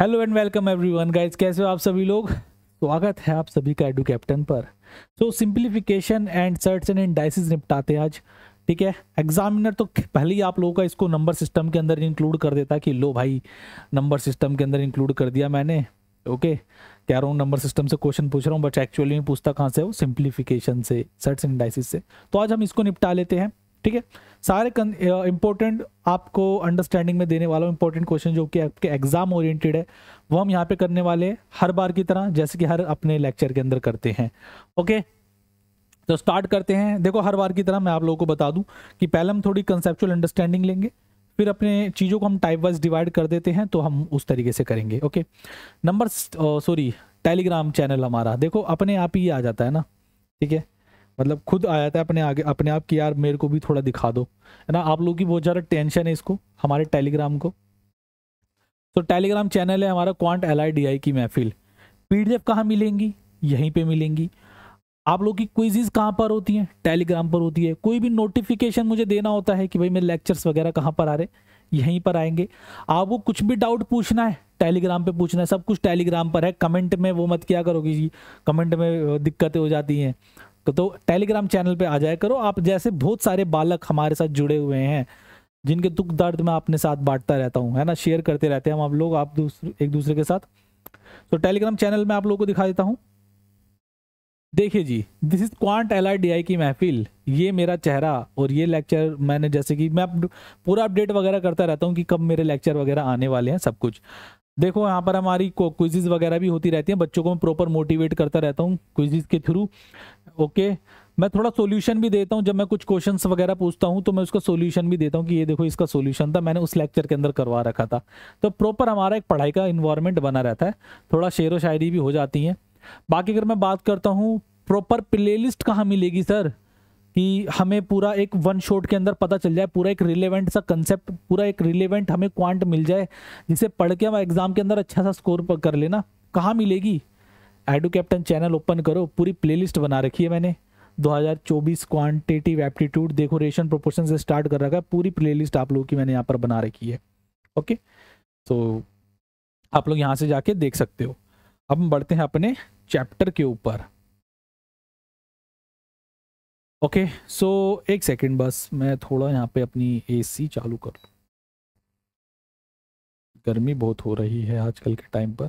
Hello and welcome everyone guys कैसे हो आप सभी लोग स्वागत है आप सभी का एडू कैप्टन पर so simplification and surds and indices निपटाते हैं आज ठीक है एग्जामिनर तो पहले ही आप लोगों का इसको नंबर सिस्टम के अंदर इंक्लूड कर देता कि लो भाई नंबर सिस्टम के अंदर इंक्लूड कर दिया मैंने ओके कह रहा हूँ नंबर सिस्टम से क्वेश्चन पूछ रहा हूँ बट एक्चुअली में पूछता कहाँ से वो सिंप्लीफिकेशन से सर्ट्स एंड डाइसिस से तो आज हम इसको निपटा लेते हैं ठीक है सारे इंपॉर्टेंट आपको अंडरस्टैंडिंग में देने वाला इंपॉर्टेंट क्वेश्चन जो कि आपके एग्जाम ओरिएंटेड है वो हम यहाँ पे करने वाले हर बार की तरह जैसे कि हर अपने लेक्चर के अंदर करते हैं ओके तो स्टार्ट करते हैं देखो हर बार की तरह मैं आप लोगों को बता दूं कि पहले हम थोड़ी कंसेप्चुअल अंडरस्टैंडिंग लेंगे फिर अपने चीज़ों को हम टाइप वाइज डिवाइड कर देते हैं तो हम उस तरीके से करेंगे okay number sorry Telegram channel हमारा देखो अपने आप ही आ जाता है ना ठीक है मतलब खुद आया था अपने आगे अपने आप कि यार मेरे को भी थोड़ा दिखा दो है ना आप लोगों की बहुत ज़्यादा टेंशन है इसको हमारे टेलीग्राम को तो टेलीग्राम चैनल है हमारा quant L I D I की महफिल पी डी एफ कहाँ मिलेंगी यहीं पर मिलेंगी आप लोग की क्विजीज कहाँ पर होती हैं टेलीग्राम पर होती है कोई भी नोटिफिकेशन मुझे देना होता है कि भाई मेरे लेक्चर्स वगैरह कहाँ पर आ रहे यहीं पर आएंगे आपको कुछ भी डाउट पूछना है टेलीग्राम पे पूछना है सब कुछ टेलीग्राम पर है कमेंट में वो मत क्या करोगे जी कमेंट में दिक्कतें हो जाती हैं तो टेलीग्राम चैनल पे आ जाया करो आप जैसे बहुत सारे बालक हमारे साथ जुड़े हुए हैं जिनके दुख दर्द मैं अपने साथ बांटता रहता हूँ है ना शेयर करते रहते हैं हम आप लोग आप दूसरे एक दूसरे के साथ तो टेलीग्राम चैनल में आप लोगों को दिखा देता हूँ देखिए जी दिस इज क्वांट एल की महफिल ये मेरा चेहरा और ये लेक्चर मैंने जैसे कि मैं पूरा अपडेट वगैरह करता रहता हूँ कि कब मेरे लेक्चर वगैरह आने वाले हैं सब कुछ देखो यहाँ पर हमारी क्विजिज वगैरह भी होती रहती हैं बच्चों को मैं प्रॉपर मोटिवेट करता रहता हूँ क्विजिज के थ्रू ओके मैं थोड़ा सोल्यूशन भी देता हूँ जब मैं कुछ क्वेश्चन वगैरह पूछता हूँ तो मैं उसका सोल्यूशन भी देता हूँ कि ये देखो इसका सोल्यूशन था मैंने उस लेक्चर के अंदर करवा रखा था तो प्रॉपर हमारा एक पढ़ाई का इन्वायरमेंट बना रहता है थोड़ा शेर व शायरी भी हो जाती है बाकी अगर मैं बात करता हूँ प्रॉपर प्लेलिस्ट कहाँ मिलेगी सर कि हमें पूरा एक वन शॉट के अंदर पता चल जाए पूरा एक रिलेवेंट सा कंसेप्ट पूरा एक रिलेवेंट हमें क्वांट मिल जाए जिसे पढ़ के हम एग्ज़ाम के अंदर अच्छा सा स्कोर कर लेना कहाँ मिलेगी एडू कैप्टन चैनल ओपन करो पूरी प्लेलिस्ट बना रखी है मैंने 2024 क्वांटिटिव एप्टीट्यूड देखो रेशन प्रोपोर्शन से स्टार्ट कर रखा है पूरी प्लेलिस्ट आप लोगों की मैंने यहाँ पर बना रखी है ओके तो आप लोग यहाँ से जाके देख सकते हो अब हम बढ़ते हैं अपने चैप्टर के ऊपर ओके सो एक सेकंड बस मैं थोड़ा यहाँ पे अपनी एसी चालू कर लूँ गर्मी बहुत हो रही है आजकल के टाइम पर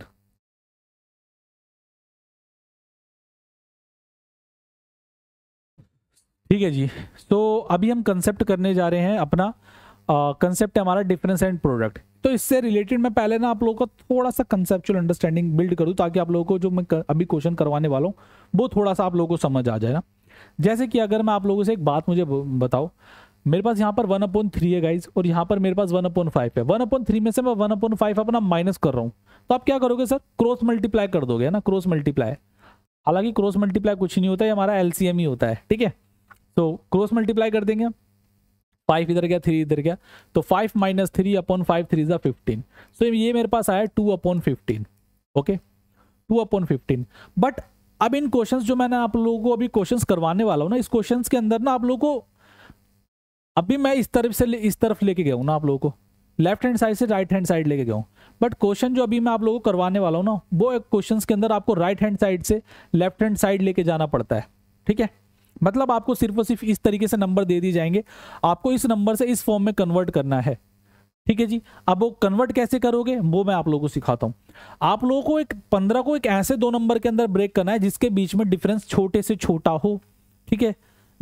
ठीक है जी तो अभी हम कंसेप्ट करने जा रहे हैं अपना कंसेप्ट है हमारा डिफरेंस एंड प्रोडक्ट तो इससे रिलेटेड मैं पहले ना आप लोगों का थोड़ा सा कंसेप्चुअल अंडरस्टैंडिंग बिल्ड करूँ ताकि आप लोगों को जो मैं कर, अभी क्वेश्चन करवाने वाला हूँ वो थोड़ा सा आप लोगों को समझ आ जाए ना जैसे कि अगर मैं आप लोगों से एक बात मुझे बताओ मेरे पास यहाँ पर वन अपॉन थ्री है गाइज और यहाँ पर मेरे पास वन अपॉन फाइव है वन अपॉन थ्री में से मैं वन अपॉन फाइव अपना माइनस कर रहा हूँ तो आप क्या करोगे सर क्रॉस मल्टीप्लाई कर दोगे ना क्रॉस मल्टीप्लाई हालांकि क्रॉस मल्टीप्लाई कुछ नहीं होता है हमारा एलसीएम ही होता है ठीक है तो क्रॉस मल्टीप्लाई कर देंगे फाइव इधर गया थ्री इधर गया तो five minus three upon five three ज़ा फिफ्टीन सो ये मेरे पास आया two upon fifteen okay two upon fifteen but अब इन क्वेश्चंस जो मैंने आप लोगों को अभी क्वेश्चंस करवाने वाला हूँ ना इस क्वेश्चंस के अंदर ना आप लोगों को अभी मैं इस तरफ से इस तरफ लेके गया हूँ ना आप लोगों को लेफ्ट हैंड साइड से राइट हैंड साइड लेके गया हूँ बट क्वेश्चन जो अभी मैं आप लोगों को करवाने वाला हूँ ना वो एक क्वेश्चन के अंदर आपको राइट हैंड साइड से लेफ्ट हैंड साइड लेके जाना पड़ता है ठीक है मतलब आपको सिर्फ और सिर्फ इस तरीके से नंबर दे दिए जाएंगे आपको इस नंबर से इस फॉर्म में कन्वर्ट करना है ठीक है जी अब वो कन्वर्ट कैसे करोगे वो मैं आप लोगों को सिखाता हूं आप लोगों को एक पंद्रह को एक ऐसे दो नंबर के अंदर ब्रेक करना है जिसके बीच में डिफरेंस छोटे से छोटा हो ठीक है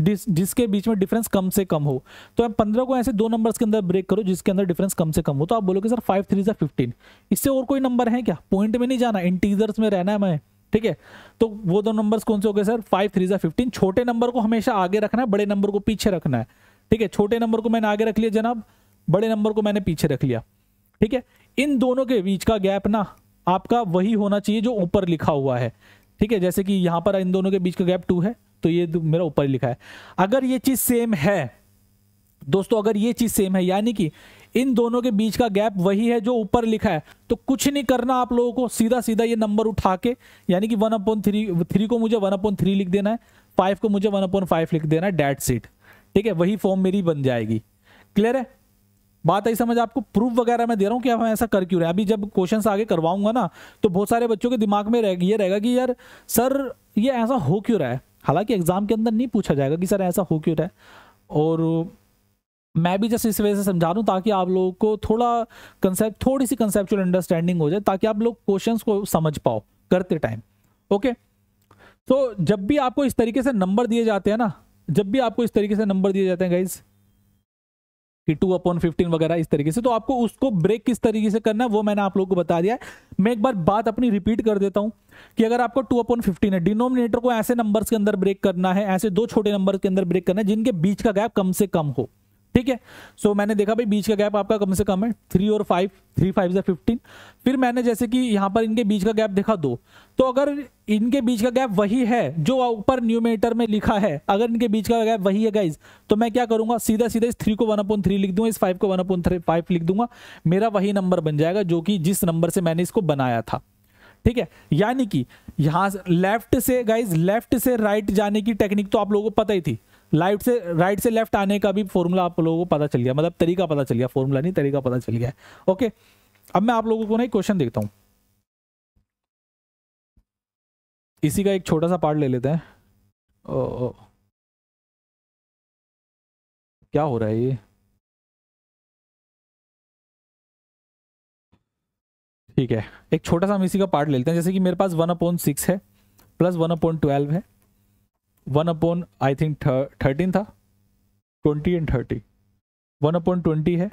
जिस जिसके बीच में डिफरेंस कम से कम हो तो आप पंद्रह को ऐसे दो नंबर्स के अंदर ब्रेक करो जिसके अंदर डिफरेंस कम से कम हो तो आप बोलोगे सर फाइव थ्री ज़ा फिफ्टीन इससे और कोई नंबर है क्या पॉइंट में नहीं जाना इंटीजर्स में रहना है मैं ठीक है तो वो दो नंबर्स कौन से हो गए सर फाइव थ्री ज़ा फिफ्टीन छोटे नंबर को हमेशा आगे रखना है बड़े नंबर को पीछे रखना है ठीक है छोटे नंबर को मैंने आगे रख लिया जनाब बड़े नंबर को मैंने पीछे रख लिया ठीक है इन दोनों के बीच का गैप ना आपका वही होना चाहिए जो ऊपर लिखा हुआ है ठीक है जैसे कि यहाँ पर इन दोनों के बीच का गैप टू है तो ये मेरा ऊपर लिखा है अगर ये चीज़ सेम है दोस्तों अगर ये चीज़ सेम है यानी कि इन दोनों के बीच का गैप वही है जो ऊपर लिखा है तो कुछ नहीं करना आप लोगों को सीधा सीधा ये नंबर उठा के यानी कि वन अपॉइंट थ्री थ्री को मुझे वन अपॉइंट थ्री लिख देना है फाइव को मुझे वन अपॉइंट फाइव लिख देना है डेट सीट ठीक है वही फॉर्म मेरी बन जाएगी क्लियर है बात आई समझ आपको प्रूफ वगैरह मैं दे रहा हूँ कि हम ऐसा कर क्यों रहे हैं अभी जब क्वेश्चंस आगे करवाऊंगा ना तो बहुत सारे बच्चों के दिमाग में रह ये रहेगा कि यार सर ये ऐसा हो क्यों रहा है हालांकि एग्जाम के अंदर नहीं पूछा जाएगा कि सर ऐसा हो क्यों रहा है और मैं भी जस्ट इस वजह से समझा रूँ ताकि आप लोगों को थोड़ा कंसेप्ट थोड़ी सी कंसेप्चुअल अंडरस्टैंडिंग हो जाए ताकि आप लोग क्वेश्चन को समझ पाओ करते टाइम ओके तो जब भी आपको इस तरीके से नंबर दिए जाते हैं ना जब भी आपको इस तरीके से नंबर दिए जाते हैं गाइज़ कि टू अपॉन फिफ्टीन वगैरह इस तरीके से तो आपको उसको ब्रेक किस तरीके से करना है वो मैंने आप लोगों को बता दिया है मैं एक बार बात अपनी रिपीट कर देता हूं कि अगर आपको टू अपॉन फिफ्टीन है डिनोमिनेटर को ऐसे नंबर्स के अंदर ब्रेक करना है ऐसे दो छोटे नंबर के अंदर ब्रेक करना है जिनके बीच का गैप कम से कम हो ठीक है सो so, मैंने देखा भाई बीच का गैप आपका कम से कम है थ्री और फाइव थ्री फाइव या फिफ्टीन फिर मैंने जैसे कि यहाँ पर इनके बीच का गैप देखा दो तो अगर इनके बीच का गैप वही है जो ऊपर न्यूमेटर में लिखा है अगर इनके बीच का गैप वही है गाइज तो मैं क्या करूंगा सीधा सीधा इस थ्री को वन अपॉइंट थ्री लिख दूंगा इस फाइव को वन अपॉइंट लिख दूंगा मेरा वही नंबर बन जाएगा जो कि जिस नंबर से मैंने इसको बनाया था ठीक है यानी कि यहां लेफ्ट से गाइज लेफ्ट से राइट जाने की टेक्निक तो आप लोगों को पता ही थी लाइट से राइट से लेफ्ट आने का भी फॉर्मूला आप लोगों को पता चल गया मतलब तरीका पता चल गया फॉर्मूला नहीं तरीका पता चल गया ओके अब मैं आप लोगों को ना एक क्वेश्चन देखता हूं इसी का एक छोटा सा पार्ट ले लेते हैं ओ, ओ, क्या हो रहा है ये ठीक है एक छोटा सा हम इसी का पार्ट ले लेते हैं जैसे कि मेरे पास वन अपॉइंट सिक्स है प्लस वन अपॉइंट ट्वेल्व है one upon I think thirteen था twenty and thirty one upon twenty है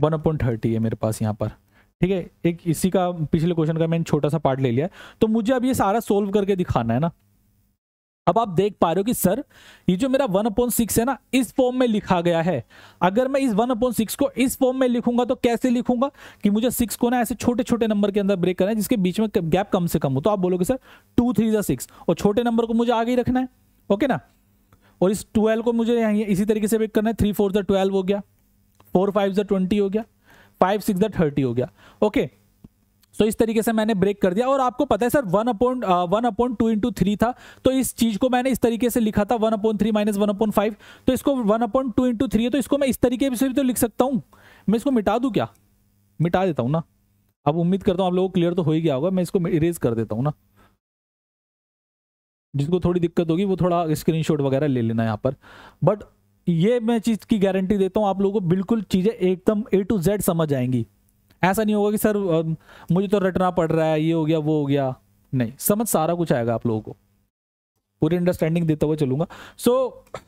वन अपॉन थर्टी है मेरे पास यहाँ पर ठीक है एक इसी का पिछले क्वेश्चन का मैंने छोटा सा पार्ट ले लिया तो मुझे अब ये सारा सोल्व करके दिखाना है ना अब आप देख पा रहे हो कि सर ये जो मेरा वन अपॉन सिक्स है ना इस फॉर्म में लिखा गया है अगर मैं इस वन अपॉन सिक्स को इस फॉर्म में लिखूंगा तो कैसे लिखूंगा कि मुझे सिक्स को ना ऐसे छोटे छोटे नंबर के अंदर ब्रेक करना है जिसके बीच में गैप कम से कम हो तो आप बोलोगे सर टू थ्री जो सिक्स और छोटे नंबर को मुझे आगे ही रखना है ओके ना और इस ट्वेल्व को मुझे यहाँ इसी तरीके से पिक करना है थ्री फोर ज़ ट्वेल्व हो गया फोर फाइव जो ट्वेंटी हो गया फाइव सिक्स ज़ थर्टी हो गया ओके सो तो so, इस तरीके से मैंने ब्रेक कर दिया और आपको पता है sir one upon one upon two into three था तो इस चीज को मैंने इस तरीके से लिखा था one upon three minus one upon five तो इसको one upon two into three है तो इसको मैं इस तरीके से भी तो लिख सकता हूँ मैं इसको मिटा दूँ क्या मिटा देता हूँ ना अब उम्मीद करता हूँ आप लोगों को क्लियर तो हो ही गया होगा मैं इसको इरेज कर देता हूँ ना जिसको थोड़ी दिक्कत होगी वो थोड़ा स्क्रीन वगैरह ले लेना यहाँ पर बट ये मैं चीज़ की गारंटी देता हूँ आप लोगों को बिल्कुल चीज़ें एकदम ए टू जेड समझ आएंगी ऐसा नहीं होगा कि सर मुझे तो रटना पड़ रहा है ये हो गया वो हो गया नहीं समझ सारा कुछ आएगा आप लोगों को पूरी अंडरस्टैंडिंग देता हुआ चलूंगा सो so,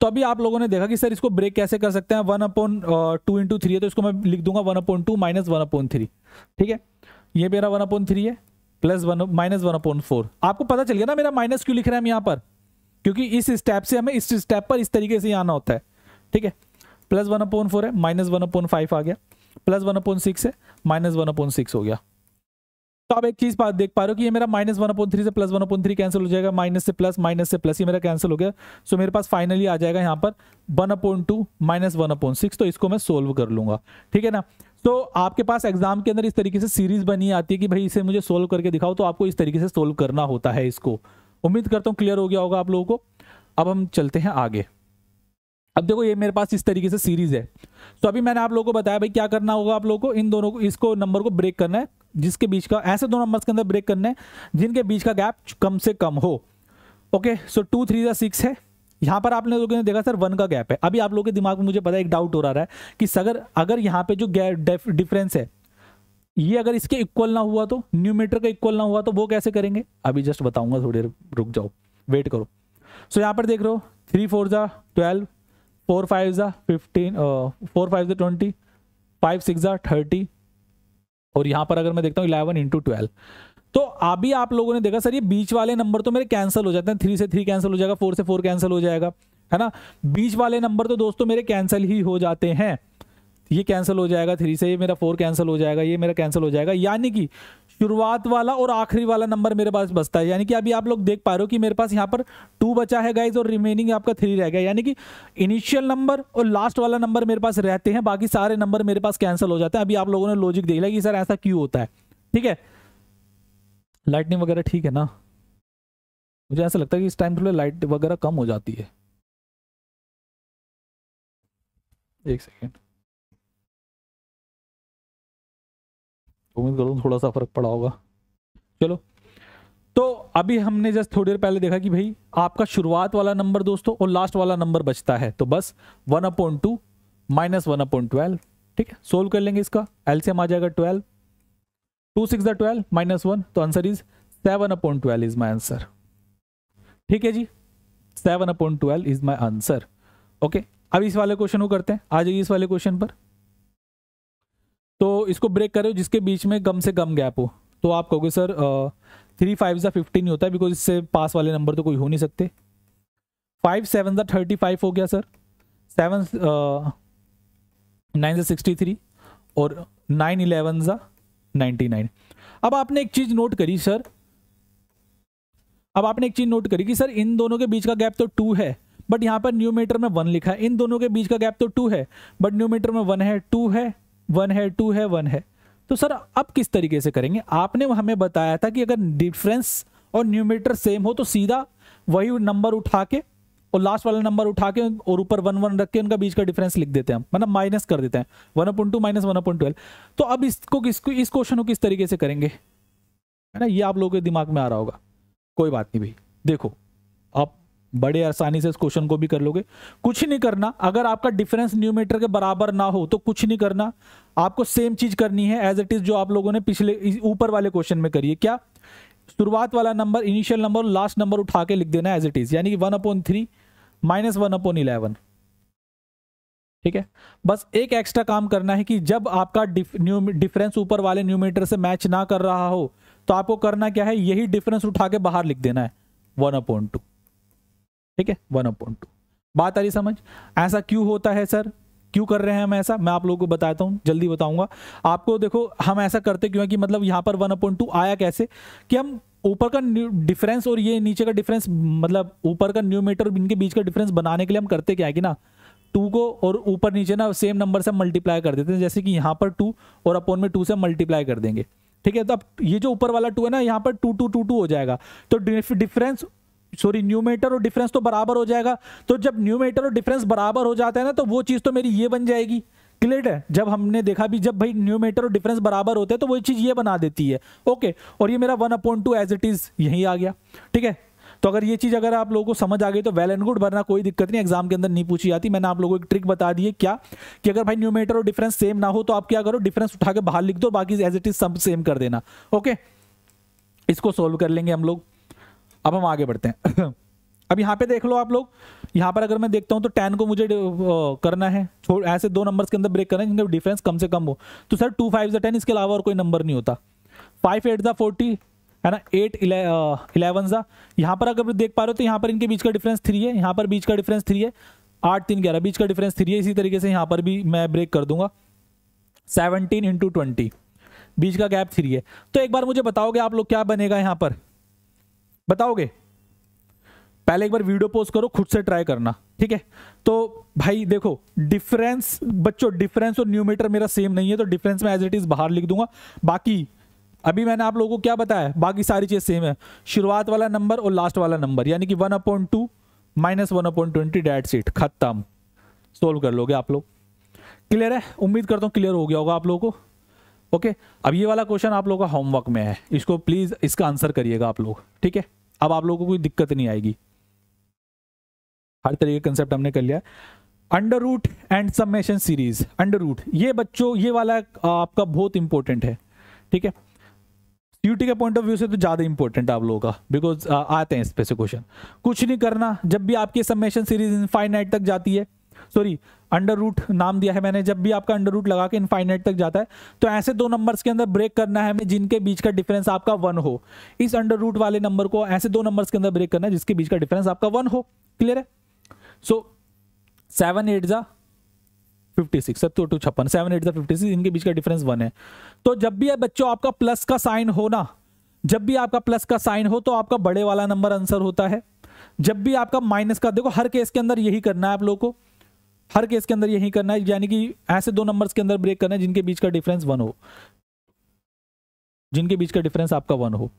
तो अभी आप लोगों ने देखा कि सर इसको ब्रेक कैसे कर सकते हैं one upon two into three है तो इसको मैं लिख दूंगा one upon two minus one upon three ठीक है ये मेरा वन अपॉन थ्री है plus one minus one upon four आपको पता चल गया ना मेरा माइनस क्यों लिख रहे हैं हम यहाँ पर क्योंकि इस स्टेप से हमें इस स्टेप पर इस तरीके से आना होता है ठीक है प्लस वन अपॉन फोर है माइनस वन अपॉन फाइव आ गया प्लस वन अपॉन सिक्स है माइनस वन अपॉन सिक्स हो गया तो आप एक चीज बात देख पा रहे हो कि ये मेरा माइनस वन अपॉन थ्री से plus one upon three cancel हो जाएगा माइनस से प्लस माइनस से प्लस ये मेरा कैंसिल हो गया सो मेरे पास फाइनली आ जाएगा यहाँ पर one upon two minus one upon six तो इसको मैं सोल्व कर लूंगा ठीक है ना तो आपके पास एग्जाम के अंदर इस तरीके से सीरीज बनी आती है कि भाई इसे मुझे सोल्व करके दिखाओ तो आपको इस तरीके से सोल्व करना होता है इसको उम्मीद करता हूँ क्लियर हो गया होगा आप लोगों को अब हम चलते हैं आगे अब देखो ये मेरे पास इस तरीके से सीरीज है तो अभी मैंने आप लोगों को बताया भाई क्या करना होगा आप लोगों को इन दोनों को इसको नंबर को ब्रेक करना है जिसके बीच का ऐसे दो नंबर्स के अंदर ब्रेक करना है जिनके बीच का गैप कम से कम हो ओके सो टू थ्री या सिक्स है यहां पर आपने लोगों ने देखा सर वन का गैप है अभी आप लोगों के दिमाग में मुझे पता है एक डाउट हो रहा है कि सगर अगर यहां पे जो गैप डिफरेंस है ये अगर इसके इक्वल ना हुआ तो न्यूमीटर का इक्वल ना हुआ तो वो कैसे करेंगे अभी जस्ट बताऊंगा थोड़ी देर रुक जाओ वेट करो सो so, यहाँ पर देख रहे हो थ्री फोर ज़ा ट्वेल्व फोर फाइव ज़ा फिफ्टीन फोर फाइव ज़ा ट्वेंटी फाइव सिक्स ज़ा थर्टी और यहां पर अगर मैं देखता हूँ इलेवन इंटू ट्वेल्व तो अभी आप लोगों ने देखा सर ये बीच वाले नंबर तो मेरे कैंसिल हो जाते हैं थ्री से थ्री कैंसिल हो जाएगा फोर से फोर कैंसिल हो जाएगा है ना बीच वाले नंबर तो दोस्तों मेरे कैंसिल ही हो जाते हैं ये कैंसिल हो जाएगा थ्री से ये मेरा फोर कैंसिल हो जाएगा ये मेरा कैंसिल हो जाएगा यानी कि शुरुआत वाला और आखिरी वाला नंबर मेरे पास बचता है यानी कि अभी आप लोग देख पा रहे हो कि मेरे पास यहाँ पर टू बचा है गाइज और रिमेनिंग आपका थ्री रह गया यानी कि इनिशियल नंबर और लास्ट वाला नंबर मेरे पास रहते हैं बाकी सारे नंबर मेरे पास कैंसिल हो जाते हैं अभी आप लोगों ने लॉजिक देख लिया कि सर ऐसा क्यों होता है ठीक है लाइटनिंग वगैरह ठीक है ना मुझे ऐसा लगता है कि इस टाइम थोड़ा लाइट वगैरह कम हो जाती है एक सेकेंड उम्मीद करूँ थोड़ा सा फ़र्क पड़ा होगा चलो तो अभी हमने जस्ट थोड़ी देर पहले देखा कि भाई आपका शुरुआत वाला नंबर दोस्तों और लास्ट वाला नंबर बचता है तो बस one upon two minus one upon twelve ठीक है सोल्व कर लेंगे इसका एल्सियम आ जाएगा twelve two six the twelve minus one तो answer is seven upon twelve is my answer ठीक है जी seven upon twelve is my answer okay अब इस वाले क्वेश्चन को करते हैं आ जाइए इस वाले क्वेश्चन पर तो इसको ब्रेक करो जिसके बीच में कम से कम गैप हो तो आप कहोगे सर थ्री फाइव ज़ा फिफ्टीन ही होता है बिकॉज इससे पास वाले नंबर तो कोई हो नहीं सकते फाइव सेवन ज़ा थर्टी फाइव हो गया सर सेवन नाइन ज़ा सिक्सटी थ्री और नाइन इलेवन ज़ा 99 अब आपने एक चीज नोट करी सर अब आपने एक चीज नोट करी कि सर इन दोनों के बीच का गैप तो टू है बट यहां पर न्यूमीटर में वन लिखा है इन दोनों के बीच का गैप तो टू है बट न्यूमीटर में वन है टू है वन है टू है वन है तो सर अब किस तरीके से करेंगे आपने हमें बताया था कि अगर डिफरेंस और न्यूमीटर सेम हो तो सीधा वही नंबर उठा के और लास्ट वाला नंबर उठा के और ऊपर वन वन रख के उनका बीच का डिफरेंस लिख देते हैं मतलब माइनस कर देते हैं one upon two minus one upon twelve तो अब इसको किसको इस क्वेश्चन को किस तरीके से करेंगे है ना ये आप लोगों के दिमाग में आ रहा होगा कोई बात नहीं भाई देखो आप बड़े आसानी से इस क्वेश्चन को भी कर लोगे कुछ नहीं करना अगर आपका डिफरेंस न्यूमीटर के बराबर ना हो तो कुछ नहीं करना आपको सेम चीज करनी है एज इट इज जो आप लोगों ने पिछले ऊपर वाले क्वेश्चन में करिए क्या शुरुआत वाला number initial number last number उठा के लिख देना एज इट इज यानी कि one upon three minus one upon eleven ठीक है बस एक एक्स्ट्रा काम करना है कि जब आपका डिफरेंस ऊपर वाले न्यूमीटर से मैच ना कर रहा हो तो आपको करना क्या है यही डिफरेंस उठा के बाहर लिख देना है वन अपॉन टू ठीक है वन अपॉन टू बात आ रही समझ ऐसा क्यों होता है सर क्यों कर रहे हैं हम ऐसा मैं आप लोगों को बताता हूं जल्दी बताऊंगा आपको देखो हम ऐसा करते क्यों है कि मतलब यहां पर वन अपॉइंट टू आया कैसे कि हम ऊपर का डिफरेंस और ये नीचे का डिफरेंस मतलब ऊपर का न्यूमीटर इनके बीच का डिफरेंस बनाने के लिए हम करते क्या है कि ना टू को और ऊपर नीचे ना सेम नंबर से मल्टीप्लाई कर देते हैं जैसे कि यहाँ पर टू और अपोन में टू से मल्टीप्लाई कर देंगे ठीक है तो अब ये जो ऊपर वाला टू है ना यहाँ पर टू टू टू टू हो जाएगा तो डिफरेंस सॉरी न्यूमेटर और डिफरेंस तो बराबर हो जाएगा तो जब न्यूमेटर और डिफरेंस बराबर हो जाता है ना तो वो चीज़ तो मेरी ये बन जाएगी क्लियर है जब हमने देखा भी जब भाई न्यूमेटर और डिफरेंस बराबर होते हैं तो वो चीज़ ये बना देती है ओके और ये मेरा one upon two as it is यहीं आ गया ठीक है तो अगर ये चीज़ अगर आप लोगों को समझ आ गई तो वेल एंड गुड वरना कोई दिक्कत नहीं एग्जाम के अंदर नहीं पूछी जाती मैंने आप लोगों को एक ट्रिक बता दी है क्या कि अगर भाई न्यूमेटर और डिफरेंस सेम ना हो तो आप क्या करो डिफरेंस उठा के बाहर लिख दो बाकी एज इट इज़ सब सेम कर देना ओके इसको सॉल्व कर लेंगे हम लोग अब हम आगे बढ़ते हैं अब यहाँ पे देख लो आप लोग यहाँ पर अगर मैं देखता हूँ तो टेन को मुझे करना है छोड़ ऐसे दो नंबर्स के अंदर ब्रेक करना है जिनका डिफरेंस कम से कम हो तो सर टू फाइव जो टेन इसके अलावा और कोई नंबर नहीं होता फाइव एट ज़ा फोर्टी है ना एट इलेवन ज़ा यहाँ पर अगर देख पा रहे हो तो यहाँ पर इनके बीच का डिफरेंस थ्री है यहाँ पर बीच का डिफरेंस थ्री है आठ तीन ग्यारह बीच का डिफरेंस थ्री है इसी तरीके से यहाँ पर भी मैं ब्रेक कर दूंगा सेवनटीन इंटू ट्वेंटी बीच का गैप थ्री है तो एक बार मुझे बताओगे आप लोग क्या बनेगा यहाँ पर बताओगे पहले एक बार वीडियो पोस्ट करो खुद से ट्राई करना ठीक है तो भाई देखो डिफरेंस बच्चों डिफरेंस और न्यूमीटर मेरा सेम नहीं है तो डिफरेंस में एज इट इज बाहर लिख दूंगा बाकी अभी मैंने आप लोगों को क्या बताया बाकी सारी चीज सेम है शुरुआत वाला नंबर और लास्ट वाला नंबर यानी कि one upon two minus one upon twenty that's it खत्म सोल्व कर लोगे आप लोग क्लियर है उम्मीद करता हूँ क्लियर हो गया होगा आप लोगों को ओके अब ये वाला क्वेश्चन आप लोगों का होमवर्क में है इसको प्लीज़ इसका आंसर करिएगा आप लोग ठीक है अब आप लोगों को कोई दिक्कत नहीं आएगी हर तरीके का कंसेप्ट हमने कर लिया under root and summation series under root ये बच्चों ये वाला आपका बहुत इंपॉर्टेंट है ठीक है यूटी के पॉइंट ऑफ व्यू से तो ज़्यादा इंपॉर्टेंट आप लोगों का बिकॉज आते हैं इस पे से क्वेश्चन कुछ नहीं करना जब भी आपकी सबमेशन सीरीज इनफाइनाइट तक जाती है सॉरी अंडर रूट नाम दिया है मैंने जब भी आपका अंडर रूट लगा के इनफाइनाइट तक जाता है तो ऐसे दो नंबर्स के अंदर ब्रेक करना है हमें जिनके बीच का डिफरेंस आपका वन हो इस अंडर रूट वाले नंबर को ऐसे दो नंबर्स के अंदर ब्रेक करना है जिसके बीच का डिफरेंस आपका वन हो क्लियर है सो सेवन एट जा फिफ्टी सिक्स सत्तर टू छप्पन सेवन एट जा फिफ्टी सिक्स इनके बीच का डिफरेंस वन है तो जब भी बच्चों आपका प्लस का साइन हो ना जब भी आपका प्लस का साइन हो तो आपका बड़े वाला नंबर आंसर होता है जब भी आपका माइनस का देखो हर केस के अंदर यही करना है आप लोगों को हर केस के अंदर यही करना है यानी कि ऐसे दो नंबर्स के अंदर ब्रेक करना है जिनके बीच का डिफरेंस वन हो जिनके बीच का डिफरेंस आपका वन हो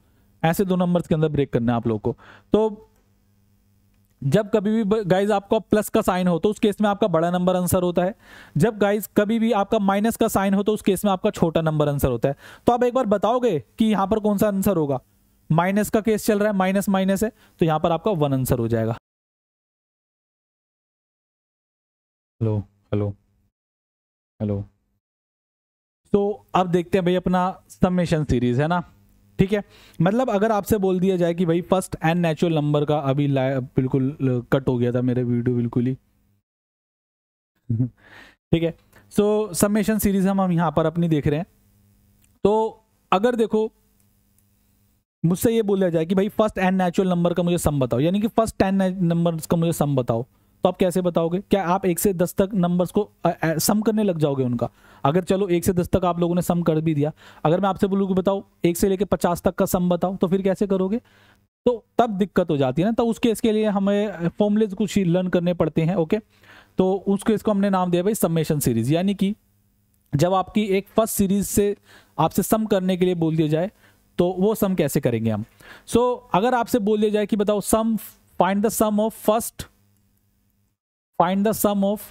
ऐसे दो नंबर्स के अंदर ब्रेक करना है आप लोग को तो जब कभी भी गाइज आपका प्लस का साइन हो तो उस केस में आपका बड़ा नंबर आंसर होता है जब गाइज कभी भी आपका माइनस का साइन हो तो उस केस में आपका छोटा नंबर आंसर होता है तो आप एक बार बताओगे कि यहां पर कौन सा आंसर होगा माइनस का केस चल रहा है माइनस माइनस है तो यहां पर आपका वन आंसर हो जाएगा हेलो हेलो हेलो तो अब देखते हैं भाई अपना समेशन सीरीज है ना ठीक है मतलब अगर आपसे बोल दिया जाए कि भाई फर्स्ट एंड नेचुरल नंबर का अभी बिल्कुल कट हो गया था मेरे वीडियो बिल्कुल ही ठीक है सो समेशन सीरीज हम हम यहाँ पर अपनी देख रहे हैं तो अगर देखो मुझसे ये बोला जाए कि भाई फर्स्ट एंड नेचुरल नंबर का मुझे सम बताओ यानी कि फर्स्ट टेन नंबर का मुझे सम बताओ तो आप कैसे बताओगे क्या आप एक से दस तक नंबर्स को सम करने लग जाओगे उनका अगर चलो एक से दस तक आप लोगों ने सम कर भी दिया अगर मैं आपसे बोलूँ कि बताओ एक से लेकर पचास तक का सम बताओ तो फिर कैसे करोगे तो तब दिक्कत हो जाती है ना तो उस केस के लिए हमें फॉर्मुलेज कुछ लर्न करने पड़ते हैं ओके तो उस केस को हमने नाम दिया भाई सम्मेशन सीरीज यानी कि जब आपकी एक फर्स्ट सीरीज से आपसे सम करने के लिए बोल दिया जाए तो वो सम कैसे करेंगे हम सो so, अगर आपसे बोल दिया जाए कि बताओ sum find the sum of first find the sum of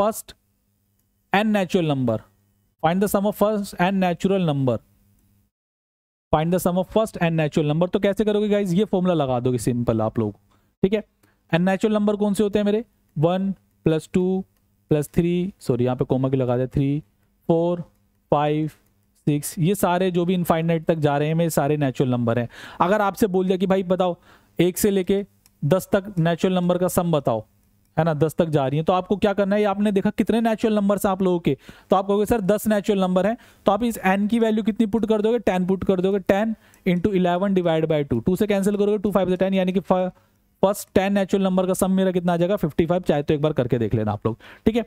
first and natural number find the sum of first and natural number find the sum of first n natural number तो कैसे करोगे गाइज ये formula लगा दोगे simple आप लोग ठीक है एंड नेचुरल नंबर कौन से होते हैं मेरे one plus two plus three sorry यहाँ पे कोमा की लगा दे थ्री फोर फाइव सिक्स ये सारे जो भी इनफाइनाइट तक जा रहे हैं मेरे सारे नेचुरल नंबर हैं अगर आपसे बोल दिया कि भाई बताओ एक से लेके दस तक नेचुरल नंबर का सम बताओ है ना दस तक जा रही है तो आपको क्या करना है आपने देखा कितने नेचुरल नंबर आप लोगों के तो आप कहोगे सर दस नेचुरल नंबर है तो आप इस एन की वैल्यू कितनी पुट कर दोगे टेन पुट कर दोगे ten into eleven divide by two two से कैंसिल करोगे टू फाइव से टेन यानी कि फर्स्ट टेन नेचुरल नंबर का सम मेरा कितना आ जाएगा फिफ्टी फाइव चाहे तो एक बार करके देख लेना आप लोग ठीक है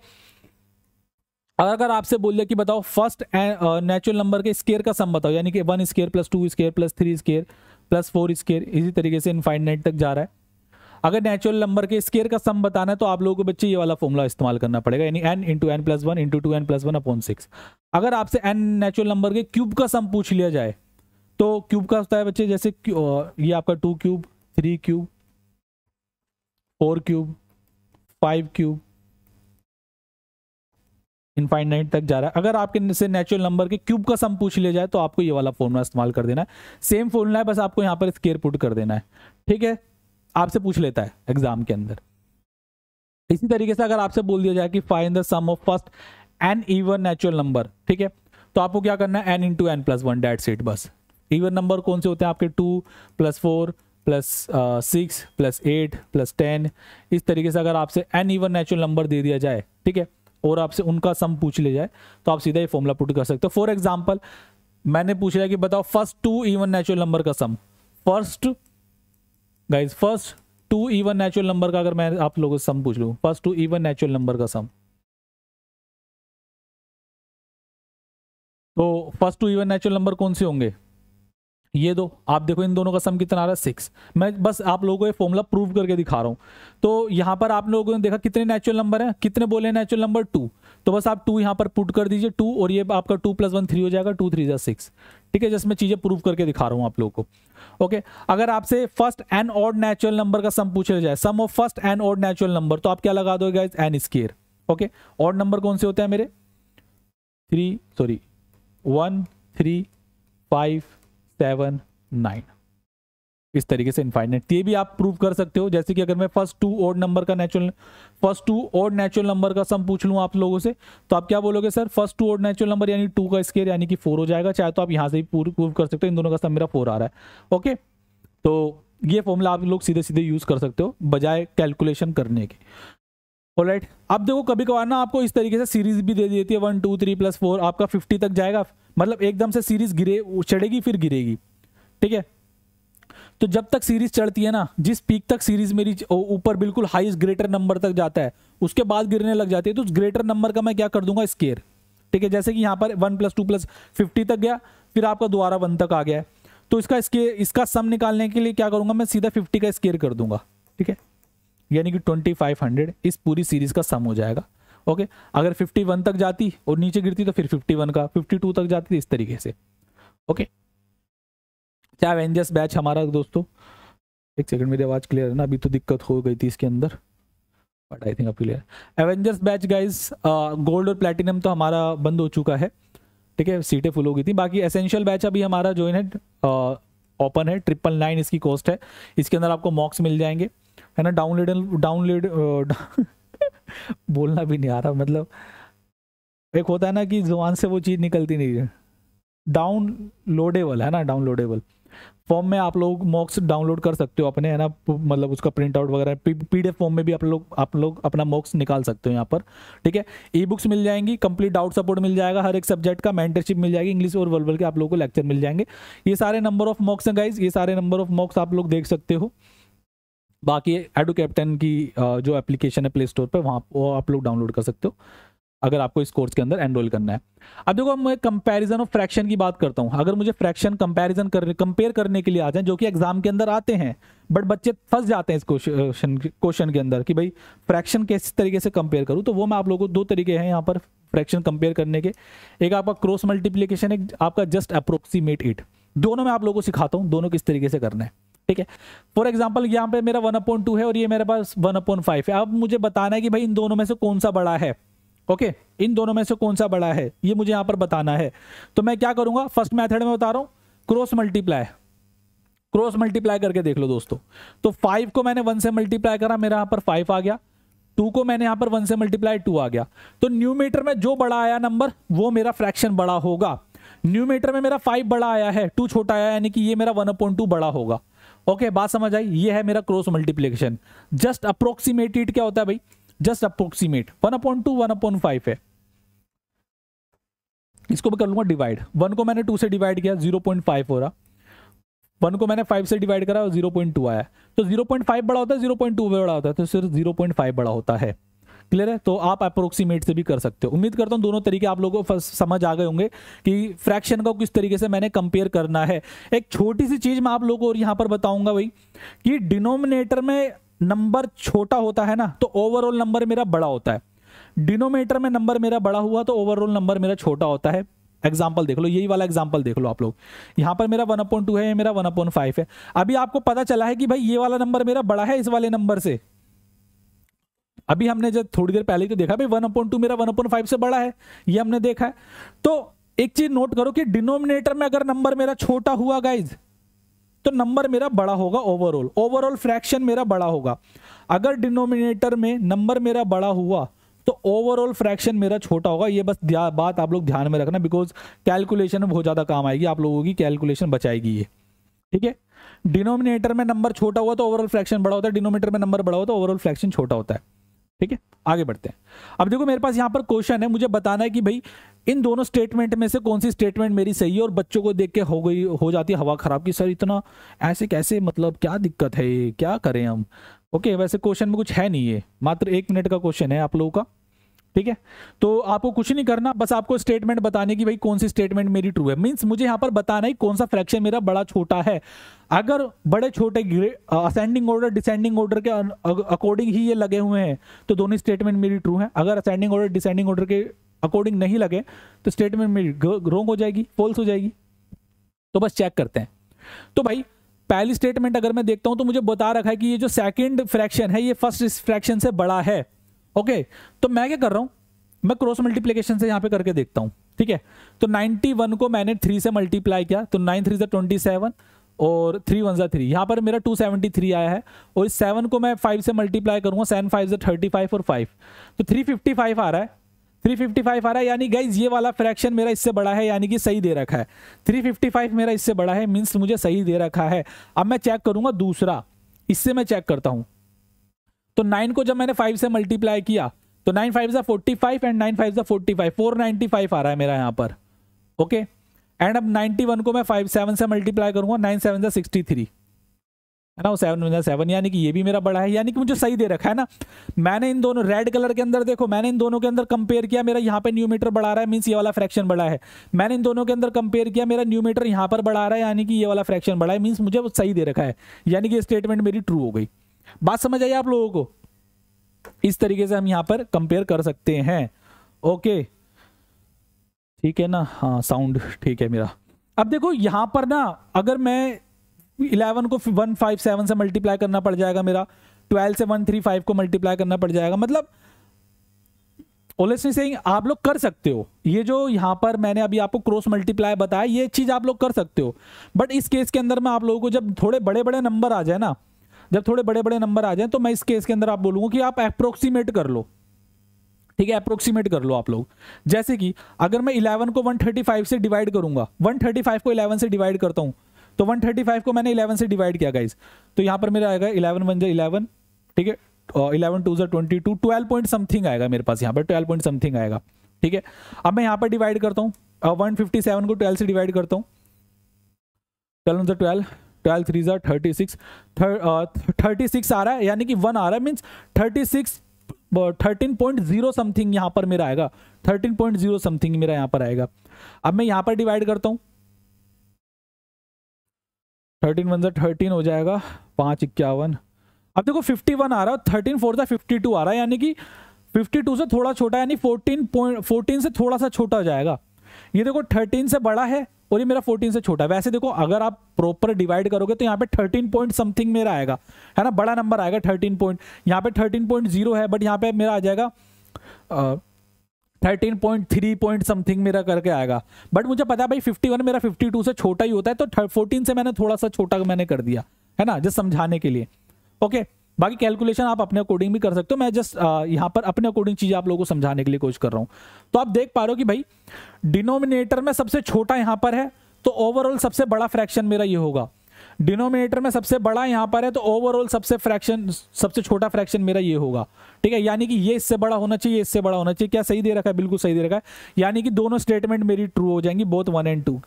अगर अगर आपसे बोल दिया कि बताओ फर्स्ट नेचुरल नंबर के स्केयर का सम बताओ यानी कि one square plus two square plus three square plus four square इसी तरीके से इनफाइनाइट तक जा रहा है अगर नेचुरल नंबर के स्केयर का सम बताना है तो आप लोगों को बच्चे ये वाला फॉर्मूला इस्तेमाल करना पड़ेगा यानी n into n plus one into two n plus one upon six अगर आपसे एन नेचुरल नंबर के क्यूब का सम पूछ लिया जाए तो क्यूब का होता है बच्चे जैसे ये आपका two cube three cube four cube five cube infinite तक जा रहा है अगर आपके से नेचुरल नंबर के क्यूब का सम पूछ लिया जाए तो आपको ये वाला फॉर्मूला इस्तेमाल कर देना है सेम फॉर्मूला है बस आपको यहाँ पर स्केयर पुट कर देना है ठीक है आपसे पूछ लेता है एग्जाम के अंदर इसी तरीके से अगर आपसे बोल दिया जाए कि find the sum of first n even natural number ठीक है तो आपको क्या करना है n into n plus one that's it बस ईवन नंबर कौन से होते हैं आपके two plus four plus six plus eight plus ten इस तरीके से अगर आपसे एन ईवन नेचुरल नंबर दे दिया जाए ठीक है और आपसे उनका सम पूछ लिया जाए तो आप सीधा ये फॉर्मूला पुट कर सकते हो फॉर एग्जाम्पल मैंने पूछ लिया कि बताओ first two even natural number का sum first guys first two even natural number का अगर मैं आप लोगों से सम पूछ लू first two even natural number का सम तो first two even natural number कौन से होंगे ये दो आप देखो इन दोनों का सम कितना आ रहा है सिक्स मैं बस आप लोगों को ये फॉर्मूला प्रूव करके दिखा रहा हूँ तो यहाँ पर आप लोगों ने देखा कितने नेचुरल नंबर हैं कितने बोले नेचुरल नंबर टू तो बस आप टू यहाँ पर पुट कर दीजिए टू और ये आपका टू प्लस वन थ्री हो जाएगा टू थ्री जै सिक्स ठीक है जिसमें चीज़ें प्रूव करके दिखा रहा हूँ आप लोगों को ओके अगर आपसे फर्स्ट एन और नेचुरल नंबर का सम पूछा जाए sum of first n odd natural number तो आप क्या लगा दोगे एन स्केयर ओके और नंबर कौन से होते हैं मेरे three sorry one three five seven nine इस तरीके से इनफाइनाइट ये भी आप प्रूव कर सकते हो जैसे कि अगर मैं फर्स्ट टू ओड नंबर का natural first two odd natural number का सम पूछ लूँ आप लोगों से तो आप क्या बोलोगे sir first two odd natural number यानी टू का स्केयर यानी कि फोर हो जाएगा चाहे तो आप यहाँ से भी प्रूव कर सकते हो इन दोनों का सम मेरा फोर आ रहा है ओके तो ये फॉर्मूला आप लोग सीधे सीधे यूज कर सकते हो बजाय कैलकुलेशन करने के राइट अब देखो कभी कभार ना आपको इस तरीके से सीरीज भी दे देती है one two three plus four आपका फिफ्टी तक जाएगा मतलब एकदम से सीरीज गिरे चढ़ेगी फिर गिरेगी ठीक है तो जब तक सीरीज चढ़ती है ना जिस पीक तक सीरीज मेरी ऊपर बिल्कुल हाईएस्ट ग्रेटर नंबर तक जाता है उसके बाद गिरने लग जाती है तो उस ग्रेटर नंबर का मैं क्या कर दूंगा स्केयर ठीक है जैसे कि यहाँ पर one plus two plus fifty तक गया फिर आपका दोबारा वन तक आ गया है तो इसका स्केयर इसका सम निकालने के लिए क्या करूंगा मैं सीधा फिफ्टी का स्केयर कर दूंगा ठीक है यानी कि 2500 इस पूरी सीरीज का सम हो जाएगा ओके अगर 51 तक जाती और नीचे गिरती तो फिर 51 का 52 तक जाती तो इस तरीके से ओके क्या एवेंजर्स बैच हमारा दोस्तों एक सेकंड मेरी आवाज़ क्लियर है ना अभी तो दिक्कत हो गई थी इसके अंदर बट आई थिंक अब clear Avengers batch guys gold और प्लेटिनम तो हमारा बंद हो चुका है ठीक है सीटें फुल हो गई थी बाकी एसेंशियल बैच अभी हमारा जो है ओपन है ट्रिपल नाइन इसकी कॉस्ट है इसके अंदर आपको मॉक्स मिल जाएंगे है ना डाउनलोड डाउनलोड बोलना भी नहीं आ रहा मतलब एक होता है ना कि जुबान से वो चीज़ निकलती नहीं है डाउनलोडेबल है ना डाउनलोडेबल फॉर्म में आप लोग मॉक्स डाउनलोड कर सकते हो अपने है ना मतलब उसका प्रिंट आउट वगैरह पी डी फॉर्म में भी आप लोग आप लोग अपना मॉक्स निकाल सकते हो यहाँ पर ठीक है ई बुक्स मिल जाएंगी कंप्लीट डाउट सपोर्ट मिल जाएगा हर एक सब्जेक्ट का मेंटरशिप मिल जाएगी इंग्लिश और वर्बल के आप लोगों को लेक्चर मिल जाएंगे ये सारे नंबर ऑफ मॉक्स हैं गाइज ये सारे नंबर ऑफ मॉक्स आप लोग देख सकते हो बाकी एडो कैप्टन की जो एप्लीकेशन है प्ले स्टोर पर वहाँ वो आप लोग डाउनलोड कर सकते हो अगर आपको इस कोर्स के अंदर एनरोल करना है अब देखो मैं कंपैरिजन ऑफ फ्रैक्शन की बात करता हूँ अगर मुझे फ्रैक्शन कंपैरिजन करने कंपेयर करने के लिए आ जाए जो कि एग्जाम के अंदर आते हैं बट बच्चे फंस जाते हैं इस क्वेश्चन क्वेश्चन के अंदर कि भाई फ्रैक्शन किस तरीके से कंपेयर करूँ तो वो मैं आप लोगों को दो तरीके हैं यहाँ पर फ्रैक्शन कंपेयर करने के एक आपका क्रॉस मल्टीप्लीकेशन एक आपका जस्ट अप्रोक्सीमेट इट दोनों में आप लोगों को सिखाता हूँ दोनों किस तरीके से करना है ठीक है फॉर एग्जाम्पल यहाँ पे मेरा वन अपॉइंट टू है और ये मेरे पास वन अपॉइंट फाइव है अब मुझे बताना है कि भाई इन दोनों में से कौन सा बड़ा है ओके okay, इन दोनों में से कौन सा बड़ा है ये मुझे यहाँ पर बताना है तो मैं क्या करूंगा फर्स्ट मैथड में बता रहा हूँ क्रॉस मल्टीप्लाई क्रॉस मल्टीप्लाई करके देख लो दोस्तों तो फाइव को मैंने वन से मल्टीप्लाई करा मेरा यहाँ पर फाइव आ गया टू को मैंने यहाँ पर वन से मल्टीप्लाई टू आ गया तो न्यूमीटर में जो बड़ा आया नंबर वो मेरा फ्रैक्शन बड़ा होगा न्यूमीटर में मेरा फाइव बड़ा आया है टू छोटा आया यानी कि ये मेरा वन अपॉइंट टू बड़ा होगा ओके बात समझ आई ये है मेरा क्रॉस मल्टीप्लीकेशन जस्ट अप्रोक्सीमेटेड क्या होता है भाई just approximate one upon two one upon five है इसको मैं कर लूंगा डिवाइड वन को मैंने टू से डिवाइड किया जीरो पॉइंट फाइव हो रहा वन को मैंने फाइव से डिवाइड करा और जीरो पॉइंट टू आया तो जीरो पॉइंट फाइव बड़ा होता है जीरो पॉइंट टू बड़ा होता है तो सिर्फ जीरो पॉइंट फाइव बड़ा होता है क्लियर है तो आप अप्रोक्सीमेट से भी कर सकते हो उम्मीद करता हूँ दोनों तरीके आप लोगों को समझ आ गए होंगे कि फ्रैक्शन को किस तरीके से मैंने कंपेयर करना है एक छोटी सी चीज मैं आप लोगों को यहाँ पर बताऊंगा भाई कि डिनोमिनेटर में नंबर छोटा होता है ना तो ओवरऑल नंबर मेरा बड़ा होता है डिनोमिनेटर में नंबर मेरा बड़ा हुआ तो ओवरऑल नंबर मेरा छोटा होता है एग्जाम्पल देख लो यही वाला एग्जाम्पल देख लो आप लोग यहाँ पर मेरा वन अपॉइंट टू है मेरा वन अपॉइंट फाइव है अभी आपको पता चला है कि भाई ये वाला नंबर मेरा बड़ा है इस वाले नंबर से अभी हमने जब थोड़ी देर पहले ही तो देखा भाई वन अपॉइंट टू मेरा वन अपॉइंट फाइव से बड़ा है ये हमने देखा है तो एक चीज नोट करो कि डिनोमिनेटर में अगर नंबर मेरा छोटा हुआ गाइज तो नंबर मेरा बड़ा होगा ओवरऑल ओवरऑल फ्रैक्शन मेरा बड़ा होगा अगर डिनोमिनेटर में नंबर मेरा बड़ा हुआ तो ओवरऑल फ्रैक्शन मेरा छोटा होगा ये बस बात आप लोग ध्यान में रखना बिकॉज कैलकुलेशन में बहुत ज़्यादा काम आएगी आप लोगों की कैलकुलेशन बचाएगी ये ठीक है डिनोमिनेटर में नंबर छोटा हुआ तो ओवरऑल फ्रैक्शन बड़ा होता है डिनोमिनेटर में नंबर बड़ा होता है ओवरऑल फ्रैक्शन छोटा होता है ठीक है आगे बढ़ते हैं अब देखो मेरे पास यहाँ पर क्वेश्चन है मुझे बताना है कि भाई इन दोनों स्टेटमेंट में से कौन सी स्टेटमेंट मेरी सही है और बच्चों को देख के हो गई हो जाती है हवा खराब की सर इतना ऐसे कैसे मतलब क्या दिक्कत है क्या करें हम ओके वैसे क्वेश्चन में कुछ है नहीं ये मात्र एक मिनट का क्वेश्चन है आप लोगों का ठीक है तो आपको कुछ नहीं करना बस आपको स्टेटमेंट बताने की भाई कौन सी स्टेटमेंट मेरी ट्रू है मींस मुझे यहां पर बताना है कौन सा फ्रैक्शन मेरा बड़ा छोटा है अगर बड़े छोटे असेंडिंग ऑर्डर डिसेंडिंग ऑर्डर के अकॉर्डिंग ही ये लगे हुए हैं तो दोनों स्टेटमेंट मेरी ट्रू है अगर असेंडिंग ऑर्डर डिसेंडिंग ऑर्डर के अकॉर्डिंग नहीं लगे तो स्टेटमेंट मेरी रोंग हो जाएगी फॉल्स हो जाएगी तो बस चेक करते हैं तो भाई पहली स्टेटमेंट अगर मैं देखता हूं तो मुझे बता रखा है कि ये जो सेकंड फ्रैक्शन है ये फर्स्ट फ्रैक्शन से बड़ा है ओके तो मैं क्या कर रहा हूं मैं क्रॉस मल्टीप्लीकेशन से यहाँ पे करके देखता हूं ठीक है तो 91 को मैंने थ्री से मल्टीप्लाई किया तो नाइन थ्री से ट्वेंटी सेवन और थ्री वन जो थ्री यहां पर मेरा टू सेवेंटी थ्री आया है और इस सेवन को मैं फाइव से मल्टीप्लाई करूंगा सेवन फाइव से थर्टी फाइव और फाइव तो थ्री फिफ्टी फाइव आ रहा है 355 आ रहा है यानी गाइज ये वाला फ्रैक्शन मेरा इससे बड़ा है यानी कि सही दे रखा है 355 मेरा इससे बड़ा है मीन्स मुझे सही दे रखा है अब मैं चेक करूंगा दूसरा इससे मैं चेक करता हूँ तो नाइन को जब मैंने फाइव से मल्टीप्लाई किया तो नाइन फाइव जो forty five and nine five जो forty five four ninety five आ रहा है मेरा यहाँ पर ओके एंड अब नाइन्टी वन को मैं फाइव सेवन से मल्टीप्लाई करूँगा नाइन सेवन ज़ा सिक्सटी थ्री है ना सेवन वन सेवन यानी कि ये भी मेरा बड़ा है यानी कि मुझे सही दे रखा है ना मैंने इन दोनों रेड कलर के अंदर देखो मैंने इन दोनों के अंदर कंपेयर किया मेरा यहाँ पे न्यूमीटर बढ़ा रहा है मीन्स ये वाला फ्रैक्शन बढ़ा है मैंने इन दोनों के अंदर कंपेयर किया मेरा न्यूमीटर यहाँ पर बढ़ा रहा है यानी कि ये वाला फ्रैक्शन बढ़ा है मीन्स मुझे सही दे रखा है यानी कि स्टेटमेंट मेरी ट्रू हो गई बात समझ आई आप लोगों को इस तरीके से हम यहां पर कंपेयर कर सकते हैं ओके ठीक है ना हाँ साउंड ठीक है मेरा अब देखो यहां पर ना अगर मैं इलेवन को वन फाइव सेवन से मल्टीप्लाई करना पड़ जाएगा मेरा ट्वेल्व से वन थ्री फाइव को मल्टीप्लाई करना पड़ जाएगा मतलब ओलेसनी आप लोग कर सकते हो ये जो यहां पर मैंने अभी आपको क्रॉस मल्टीप्लाई बताया ये चीज़ आप लोग कर सकते हो बट इस केस के अंदर में आप लोगों को जब थोड़े बड़े बड़े नंबर आ जाए ना जब थोड़े बड़े बड़े नंबर आ जाए तो मैं इस केस के अंदर आप बोलूंगा कि आप अप्रोक्सीमेट कर लो ठीक है अप्रोक्सीमेट कर लो आप लोग जैसे कि अगर मैं 11 को 135 से डिवाइड करूंगा 135 को 11 से डिवाइड करता हूं तो 135 को मैंने 11 से डिवाइड किया गाइज तो यहां पर मेरा आएगा इलेवन वन जो इलेवन ठीक है इलेवन टू जो twenty two twelve point something आएगा मेरे पास यहाँ पर ट्वेल्व पॉइंट समथिंग आएगा ठीक है अब मैं यहाँ पर डिवाइड करता हूँ वन फिफ्टी सेवन को ट्वेल्व से डिवाइड करता हूँ ट्वेल्व जो ट्वेल्व ट्वेल्व थ्री ज़ा थर्टी सिक्स थर्टी सिक्स आ रहा है यानी कि वन आ रहा है means thirty six thirteen point zero something यहाँ पर मेरा आएगा थर्टीन पॉइंट जीरो समथिंग मेरा यहाँ पर आएगा अब मैं यहाँ पर डिवाइड करता हूँ थर्टीन वन ज़ा थर्टीन हो जाएगा पाँच इक्यावन अब देखो फिफ्टी वन आ रहा है थर्टीन फोर जो फिफ्टी टू आ रहा है यानी कि फिफ्टी टू से थोड़ा छोटा यानी फोर्टीन पॉइंट फोर्टीन से थोड़ा सा छोटा हो जाएगा ये देखो थर्टीन से बड़ा है और ये मेरा 14 से छोटा है वैसे देखो अगर आप प्रॉपर डिवाइड करोगे तो यहाँ पे 13 पॉइंट समथिंग मेरा आएगा है ना बड़ा नंबर आएगा 13 पॉइंट यहाँ पे 13.0 है बट यहाँ पे मेरा आ जाएगा thirteen point three point something मेरा करके आएगा बट मुझे पता है भाई फिफ्टी मेरा फिफ्टी से छोटा ही होता है तो फोर्टीन से मैंने थोड़ा सा छोटा मैंने कर दिया है ना जस्ट समझाने के लिए ओके okay. बाकी कैलकुलेशन आप अपने अकॉर्डिंग भी कर सकते हो मैं जस्ट यहाँ पर अपने अकॉर्डिंग चीज़ आप लोगों को समझाने के लिए कोशिश कर रहा हूँ तो आप देख पा रहे हो कि भाई डिनोमिनेटर में सबसे छोटा यहाँ पर है तो ओवरऑल सबसे बड़ा फ्रैक्शन मेरा ये होगा डिनोमिनेटर में सबसे बड़ा यहाँ पर है तो ओवरऑल सबसे फ्रैक्शन सबसे छोटा फ्रैक्शन मेरा ये होगा ठीक है यानी कि ये इससे बड़ा होना चाहिए इससे बड़ा होना चाहिए क्या सही दे रखा है बिल्कुल सही दे रखा है यानी कि दोनों स्टेटमेंट मेरी ट्रू हो जाएंगी both one and two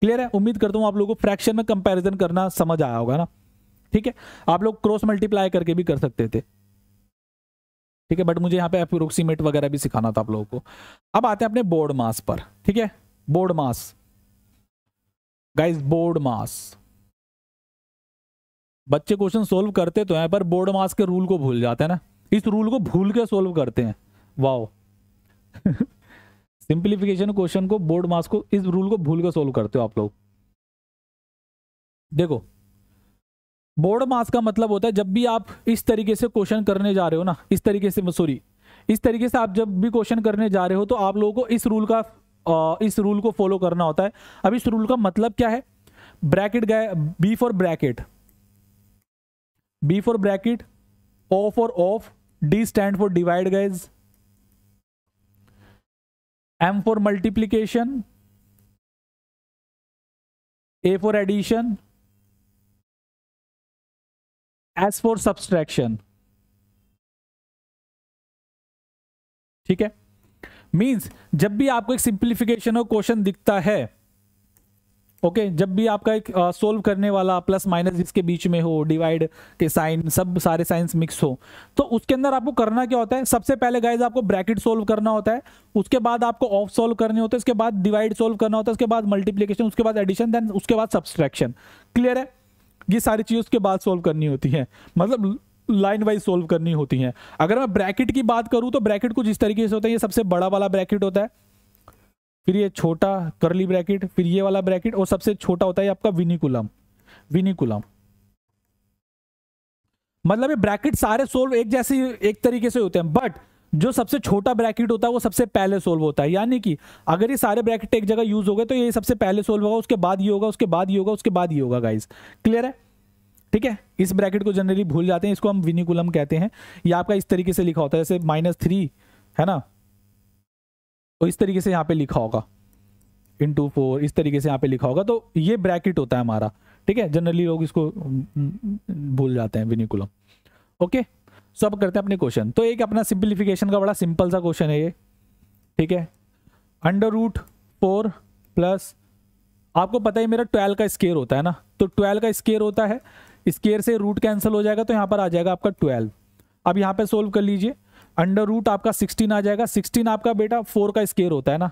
clear है उम्मीद करता हूँ आप लोगों को फ्रैक्शन में कंपैरिजन करना समझ आया होगा ना ठीक है आप लोग क्रॉस मल्टीप्लाई करके भी कर सकते थे ठीक है बट मुझे यहाँ पे अप्रोक्सीमेट वगैरह भी सिखाना था आप लोगों को अब आते हैं अपने बोर्ड मास पर ठीक है board maths guys board maths बच्चे क्वेश्चन सोल्व करते तो हैं पर बोर्ड मास के रूल को भूल जाते हैं ना इस रूल को भूल के सोल्व करते हैं वाओ सिंप्लीफिकेशन क्वेश्चन को बोर्ड मास को इस रूल को भूल के सोल्व करते हो आप लोग देखो बोर्ड मास का मतलब होता है जब भी आप इस तरीके से क्वेश्चन करने जा रहे हो ना इस तरीके से सॉरी इस तरीके से आप जब भी क्वेश्चन करने जा रहे हो तो आप लोगों को इस रूल का इस रूल को फॉलो करना होता है अब इस रूल का मतलब क्या है ब्रैकेट गए B for bracket B for bracket O for of D stand for divide guys M for multiplication A for addition S for subtraction ठीक है मीन्स जब भी आपको एक सिंप्लीफिकेशन और क्वेश्चन दिखता है ओके okay, जब भी आपका एक सोल्व uh, करने वाला प्लस माइनस इसके बीच में हो डिवाइड के साइन सब सारे साइंस मिक्स हो तो उसके अंदर आपको करना क्या होता है सबसे पहले गाइज आपको ब्रैकेट सोल्व करना होता है उसके बाद आपको ऑफ सोल्व करने होते हैं उसके बाद डिवाइड सोल्व करना होता है उसके बाद मल्टीप्लीकेशन उसके बाद एडिशन देन उसके बाद सब्सट्रैक्शन क्लियर है ये सारी चीज़ उसके बाद सॉल्व करनी होती है मतलब लाइन वाइज सोल्व करनी होती हैं अगर मैं ब्रैकेट की बात करूँ तो ब्रैकेट कुछ इस तरीके से होता है ये सबसे बड़ा वाला ब्रैकेट होता है फिर ये छोटा करली ब्रैकेट फिर ये वाला ब्रैकेट और सबसे छोटा होता है आपका विनिकुलम विनिकुलम मतलब ये ब्रैकेट सारे सोल्व एक जैसे एक तरीके से होते हैं बट जो सबसे छोटा ब्रैकेट होता है वो सबसे पहले सोल्व होता है यानी कि अगर ये सारे ब्रैकेट एक जगह यूज हो गए तो ये सबसे पहले सोल्व होगा उसके बाद ये होगा उसके बाद ये होगा उसके बाद ये होगा गाइज क्लियर है ठीक है इस ब्रैकेट को जनरली भूल जाते हैं इसको हम विनिकुलम कहते हैं ये आपका इस तरीके से लिखा होता है जैसे माइनस थ्री है ना तो इस तरीके से यहाँ पे लिखा होगा इन टू फोर इस तरीके से यहाँ पे लिखा होगा तो ये ब्रैकेट होता है हमारा ठीक है जनरली लोग इसको हम्म, हम्म, भूल जाते हैं विनिकुलम ओके सो अब करते हैं अपने क्वेश्चन तो एक अपना सिंप्लीफिकेशन का बड़ा सिंपल सा क्वेश्चन है ये ठीक है अंडर रूट फोर प्लस आपको पता ही मेरा ट्वेल्व का स्केयर होता है ना तो ट्वेल्व का स्केयर होता है स्केयर से रूट कैंसिल हो जाएगा तो यहाँ पर आ जाएगा आपका ट्वेल्व अब यहाँ पे सोल्व कर लीजिए अंडर रूट आपका सिक्सटीन आ जाएगा सिक्सटीन आपका बेटा फोर का स्केयर होता है ना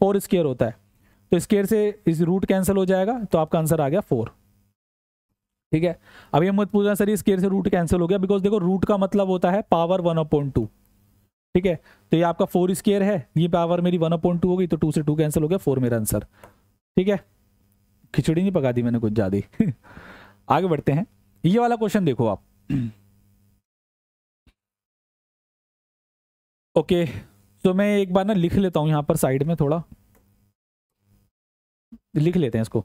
फोर स्केयर होता है तो स्केयर से इस रूट कैंसिल हो जाएगा तो आपका आंसर आ गया फोर ठीक है अब ये मत पूछना सर स्केयर से रूट कैंसिल हो गया बिकॉज देखो रूट का मतलब होता है पावर वन अपॉइंट टू ठीक है तो ये आपका फोर स्केयर है ये पावर मेरी वन अपॉइंट टू होगी तो टू से टू कैंसिल हो गया फोर मेरा आंसर ठीक है खिचड़ी नहीं पका दी मैंने कुछ ज़्यादा आगे बढ़ते हैं ये वाला क्वेश्चन देखो आप ओके तो मैं एक बार ना लिख लेता हूं यहां पर साइड में थोड़ा लिख लेते हैं इसको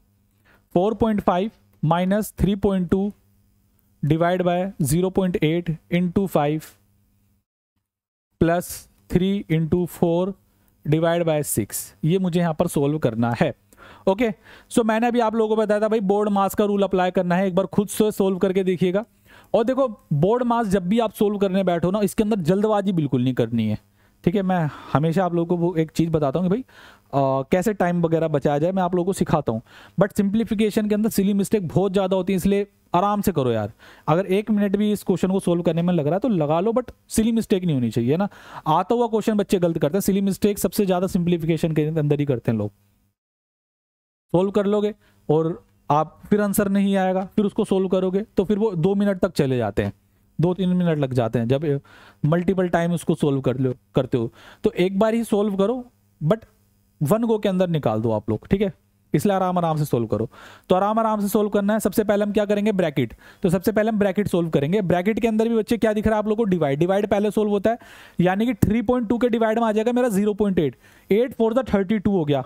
4.5 minus three point two divide by zero point eight into five plus three into four divide by six ये मुझे यहाँ पर सोल्व करना है ओके okay, सो so मैंने अभी आप लोगों को बताया था भाई बोर्ड मास का रूल अप्लाई करना है एक बार खुद से सोल्व करके देखिएगा और देखो बोर्ड मास जब भी आप सोल्व करने बैठो ना इसके अंदर जल्दबाजी बिल्कुल नहीं करनी है ठीक है मैं हमेशा आप लोगों को वो एक चीज़ बताता हूँ कि भाई कैसे टाइम वगैरह बचाया जाए मैं आप लोगों को सिखाता हूँ बट सिंप्लीफिकेशन के अंदर सिली मिस्टेक बहुत ज़्यादा होती है इसलिए आराम से करो यार अगर एक मिनट भी इस क्वेश्चन को सोल्व करने में लग रहा है तो लगा लो बट सिली मिस्टेक नहीं होनी चाहिए ना आता हुआ क्वेश्चन बच्चे गलत करते हैं सिली मिस्टेक सबसे ज़्यादा सिंप्लीफिकेशन के अंदर ही करते हैं लोग सोल्व कर लोगे और आप फिर आंसर नहीं आएगा फिर उसको सोल्व करोगे तो फिर वो दो मिनट तक चले जाते हैं दो तीन मिनट लग जाते हैं जब मल्टीपल टाइम उसको सोल्व कर लो करते हो तो एक बार ही सोल्व करो बट वन गो के अंदर निकाल दो आप लोग ठीक है इसलिए आराम आराम से सोल्व करो तो आराम आराम से सोल्व करना है सबसे पहले हम क्या करेंगे ब्रैकेट तो सबसे पहले हम ब्रैकेट सोल्व करेंगे ब्रैकेट के अंदर भी बच्चे क्या दिख रहा है आप लोग को डिवाइड डिवाइड पहले सोल्व होता है यानी कि 3.2 के डिवाइड में आ जाएगा मेरा 0.8 point eight eight four the thirty two हो गया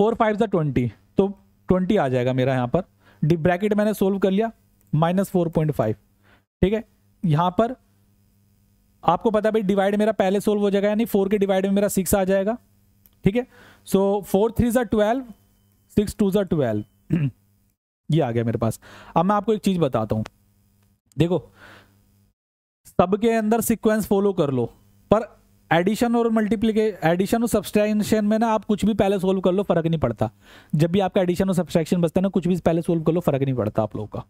फोर फाइव द ट्वेंटी तो ट्वेंटी आ जाएगा मेरा यहाँ पर ब्रैकेट मैंने सोल्व कर लिया माइनस फोर पॉइंट फाइव ठीक है यहाँ पर आपको पता भाई डिवाइड मेरा पहले सोल्व हो जाएगा यानी फोर के डिवाइड में मेरा सिक्स आ जाएगा ठीक है सो फोर थ्री जर ट्वेल्व सिक्स टू जर ट्वेल्व ये आ गया मेरे पास अब मैं आपको एक चीज़ बताता हूं देखो सबके अंदर सिक्वेंस फॉलो कर लो पर एडिशन और मल्टीप्लीके एडिशन और सब्सट्रैक्शन में ना आप कुछ भी पहले सोल्व कर लो फर्क नहीं पड़ता जब भी आपका एडिशन और सब्सट्रैक्शन बचता है ना कुछ भी पहले सोल्व कर लो फर्क नहीं पड़ता आप लोगों का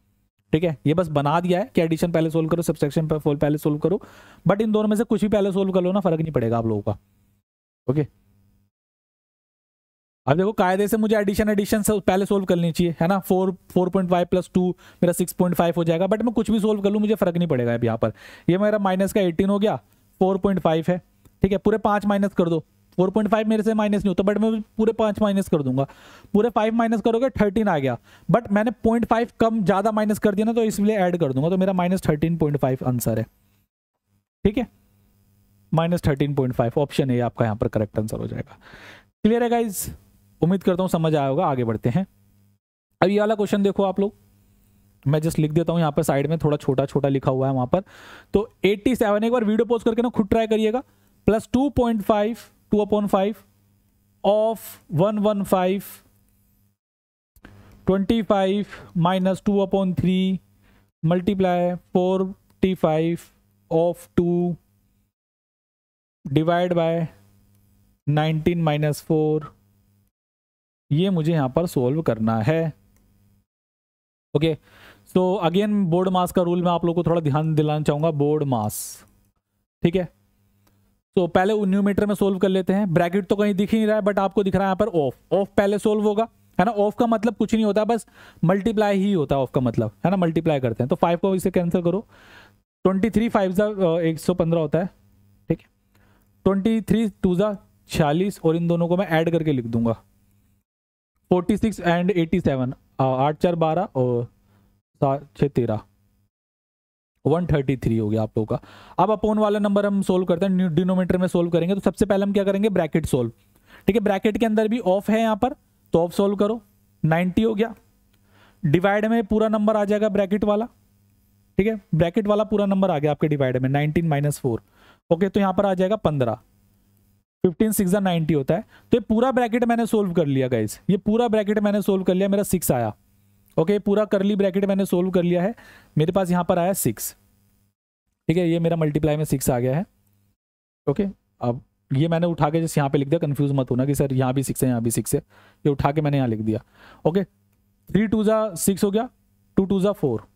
ठीक है ये बस बना दिया है कि एडिशन पहले सोल्व करो सब्सट्रैक्शन पहले सोल्व करो बट इन दोनों में से कुछ भी पहले सोल्व कर लो ना फर्क नहीं पड़ेगा आप लोगों का ओके okay? अब देखो कायदे से मुझे एडिशन एडिशन से पहले सोल्व करनी चाहिए है ना four four point five plus two मेरा सिक्स पॉइंट फाइव हो जाएगा बट मैं कुछ भी सोल्व कर लूँ मुझे फर्क नहीं पड़ेगा अब यहाँ पर ये मेरा माइनस का एटीन हो गया फोर पॉइंट फाइव है ठीक है पूरे पाँच माइनस कर दो फोर पॉइंट फाइव मेरे से माइनस नहीं होता बट मैं पूरे पाँच माइनस कर दूंगा पूरे फाइव माइनस करोगे थर्टीन आ गया बट मैंने पॉइंट फाइव कम ज़्यादा माइनस कर दिया ना तो इसलिए ऐड कर दूंगा तो मेरा minus thirteen point five answer है ठीक है minus thirteen point five option है आपका यहाँ पर करेक्ट आंसर हो जाएगा क्लियर है गाइज़ उम्मीद करता हूँ समझ आया होगा आगे बढ़ते हैं अब ये वाला क्वेश्चन देखो आप लोग मैं जस्ट लिख देता हूँ यहाँ पर साइड में थोड़ा छोटा छोटा लिखा हुआ है वहाँ पर तो 87 एक बार वीडियो पोस्ट करके ना खुद ट्राई करिएगा plus two point five two upon five of one one five twenty five minus two upon three multiply forty five of two divide by nineteen minus four ये मुझे यहाँ पर solve करना है okay so again board maths का rule मैं आप लोग को थोड़ा ध्यान दिलाना चाहूंगा बोर्ड मास ठीक है तो so, पहले न्यूमीटर में सोल्व कर लेते हैं ब्रैकेट तो कहीं दिख ही नहीं रहा है बट आपको दिख रहा है यहाँ पर ऑफ ऑफ पहले सोल्व होगा है ना ऑफ का मतलब कुछ नहीं होता बस मल्टीप्लाई ही होता है ऑफ का मतलब है ना मल्टीप्लाई करते हैं तो फाइव को इसे कैंसिल करो ट्वेंटी थ्री फाइव ज़ा एक सौ पंद्रह होता है ठीक है ट्वेंटी थ्री टू ज़ा छियालीस और इन दोनों को मैं ऐड करके लिख दूंगा forty six and eighty seven आठ चार बारह और सात छः तेरह वन थर्टी थ्री हो गया आप लोगों का अब अपोन वाला नंबर हम सोल्व करते हैं डिनोमीटर में सोल्व करेंगे तो सबसे पहले हम क्या करेंगे ब्रैकेट सोल्व ठीक है ब्रैकेट के अंदर भी ऑफ है यहाँ पर तो ऑफ सोल्व करो नाइन्टी हो गया डिवाइड में पूरा नंबर आ जाएगा ब्रैकेट वाला ठीक है ब्रैकेट वाला पूरा नंबर आ गया आपके डिवाइड में नाइनटीन माइनस फोर ओके तो यहाँ पर आ जाएगा पंद्रह फिफ्टीन सिक्स नाइनटी होता है तो ये पूरा ब्रैकेट मैंने सोल्व कर लिया गाइज ये पूरा ब्रैकेट मैंने सोल्व कर लिया मेरा सिक्स आया ओके okay, पूरा करली ब्रैकेट मैंने सोल्व कर लिया है मेरे पास यहाँ पर आया सिक्स ठीक है ये मेरा मल्टीप्लाई में सिक्स आ गया है ओके okay, अब ये मैंने उठा के जैसे यहाँ पे लिख दिया कंफ्यूज मत होना कि सर यहाँ भी सिक्स है यहाँ भी सिक्स है ये उठा के मैंने यहाँ लिख दिया ओके थ्री टू ज़ा सिक्स हो गया टू टू ज़ा four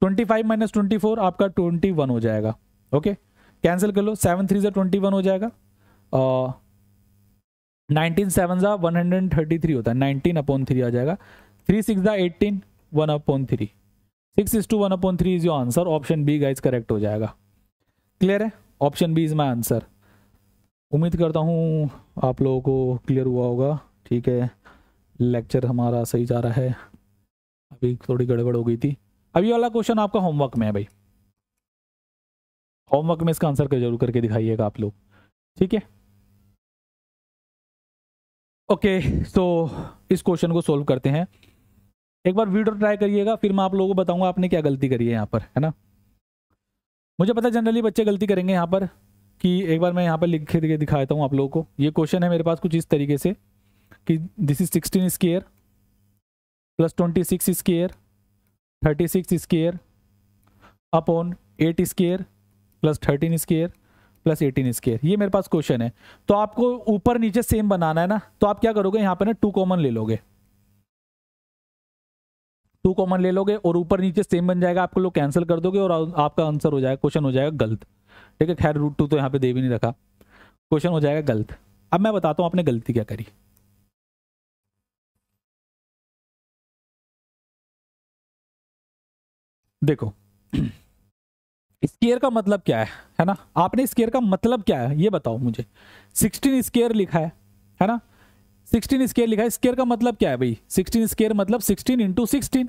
twenty five minus twenty four आपका ट्वेंटी वन हो जाएगा ओके कैंसिल कर लो सेवन थ्री ज़ा ट्वेंटी वन हो जाएगा नाइनटीन सेवन ज़ा one hundred and thirty three होता है नाइनटीन अपॉन थ्री आ जाएगा थ्री सिक्स ज़ा eighteen one upon three six is two one upon three is your answer option B guys correct हो जाएगा क्लियर है option B is my answer उम्मीद करता हूँ आप लोगों को क्लियर हुआ होगा ठीक है लेक्चर हमारा सही जा रहा है अभी थोड़ी गड़बड़ हो गई थी अभी वाला क्वेश्चन आपका होमवर्क में है भाई होमवर्क में इसका आंसर कर जरूर करके दिखाइएगा आप लोग ठीक है ओके सो इस क्वेश्चन को सोल्व करते हैं एक बार वीडियो ट्राई करिएगा फिर मैं आप लोगों को बताऊंगा आपने क्या गलती करी है यहाँ पर है ना मुझे पता जनरली बच्चे गलती करेंगे यहाँ पर कि एक बार मैं यहाँ पर लिख के दिखा देता हूँ आप लोगों को ये क्वेश्चन है मेरे पास कुछ इस तरीके से कि this is sixteen square plus twenty six square thirty six square upon eight square plus thirteen square plus eighteen square ये मेरे पास क्वेश्चन है तो आपको ऊपर नीचे सेम बनाना है ना तो आप क्या करोगे यहाँ पे ना टू कॉमन ले लोगे टू कॉमन ले लोगे और ऊपर नीचे सेम बन जाएगा आपको लोग कैंसिल कर दोगे और आपका आंसर हो जाएगा क्वेश्चन हो जाएगा गलत ठीक है खैर रूट टू तो यहाँ पे दे भी नहीं रखा क्वेश्चन हो जाएगा गलत अब मैं बताता हूँ आपने गलती क्या करी देखो स्केयर का मतलब क्या है है ना आपने स्केयर का मतलब क्या है ये बताओ मुझे सिक्सटीन स्केयर लिखा है है ना सिक्सटीन स्केयर लिखा है स्केयर का मतलब क्या है भाई सिक्सटीन स्केयर मतलब सिक्सटीन इंटू सिक्सटीन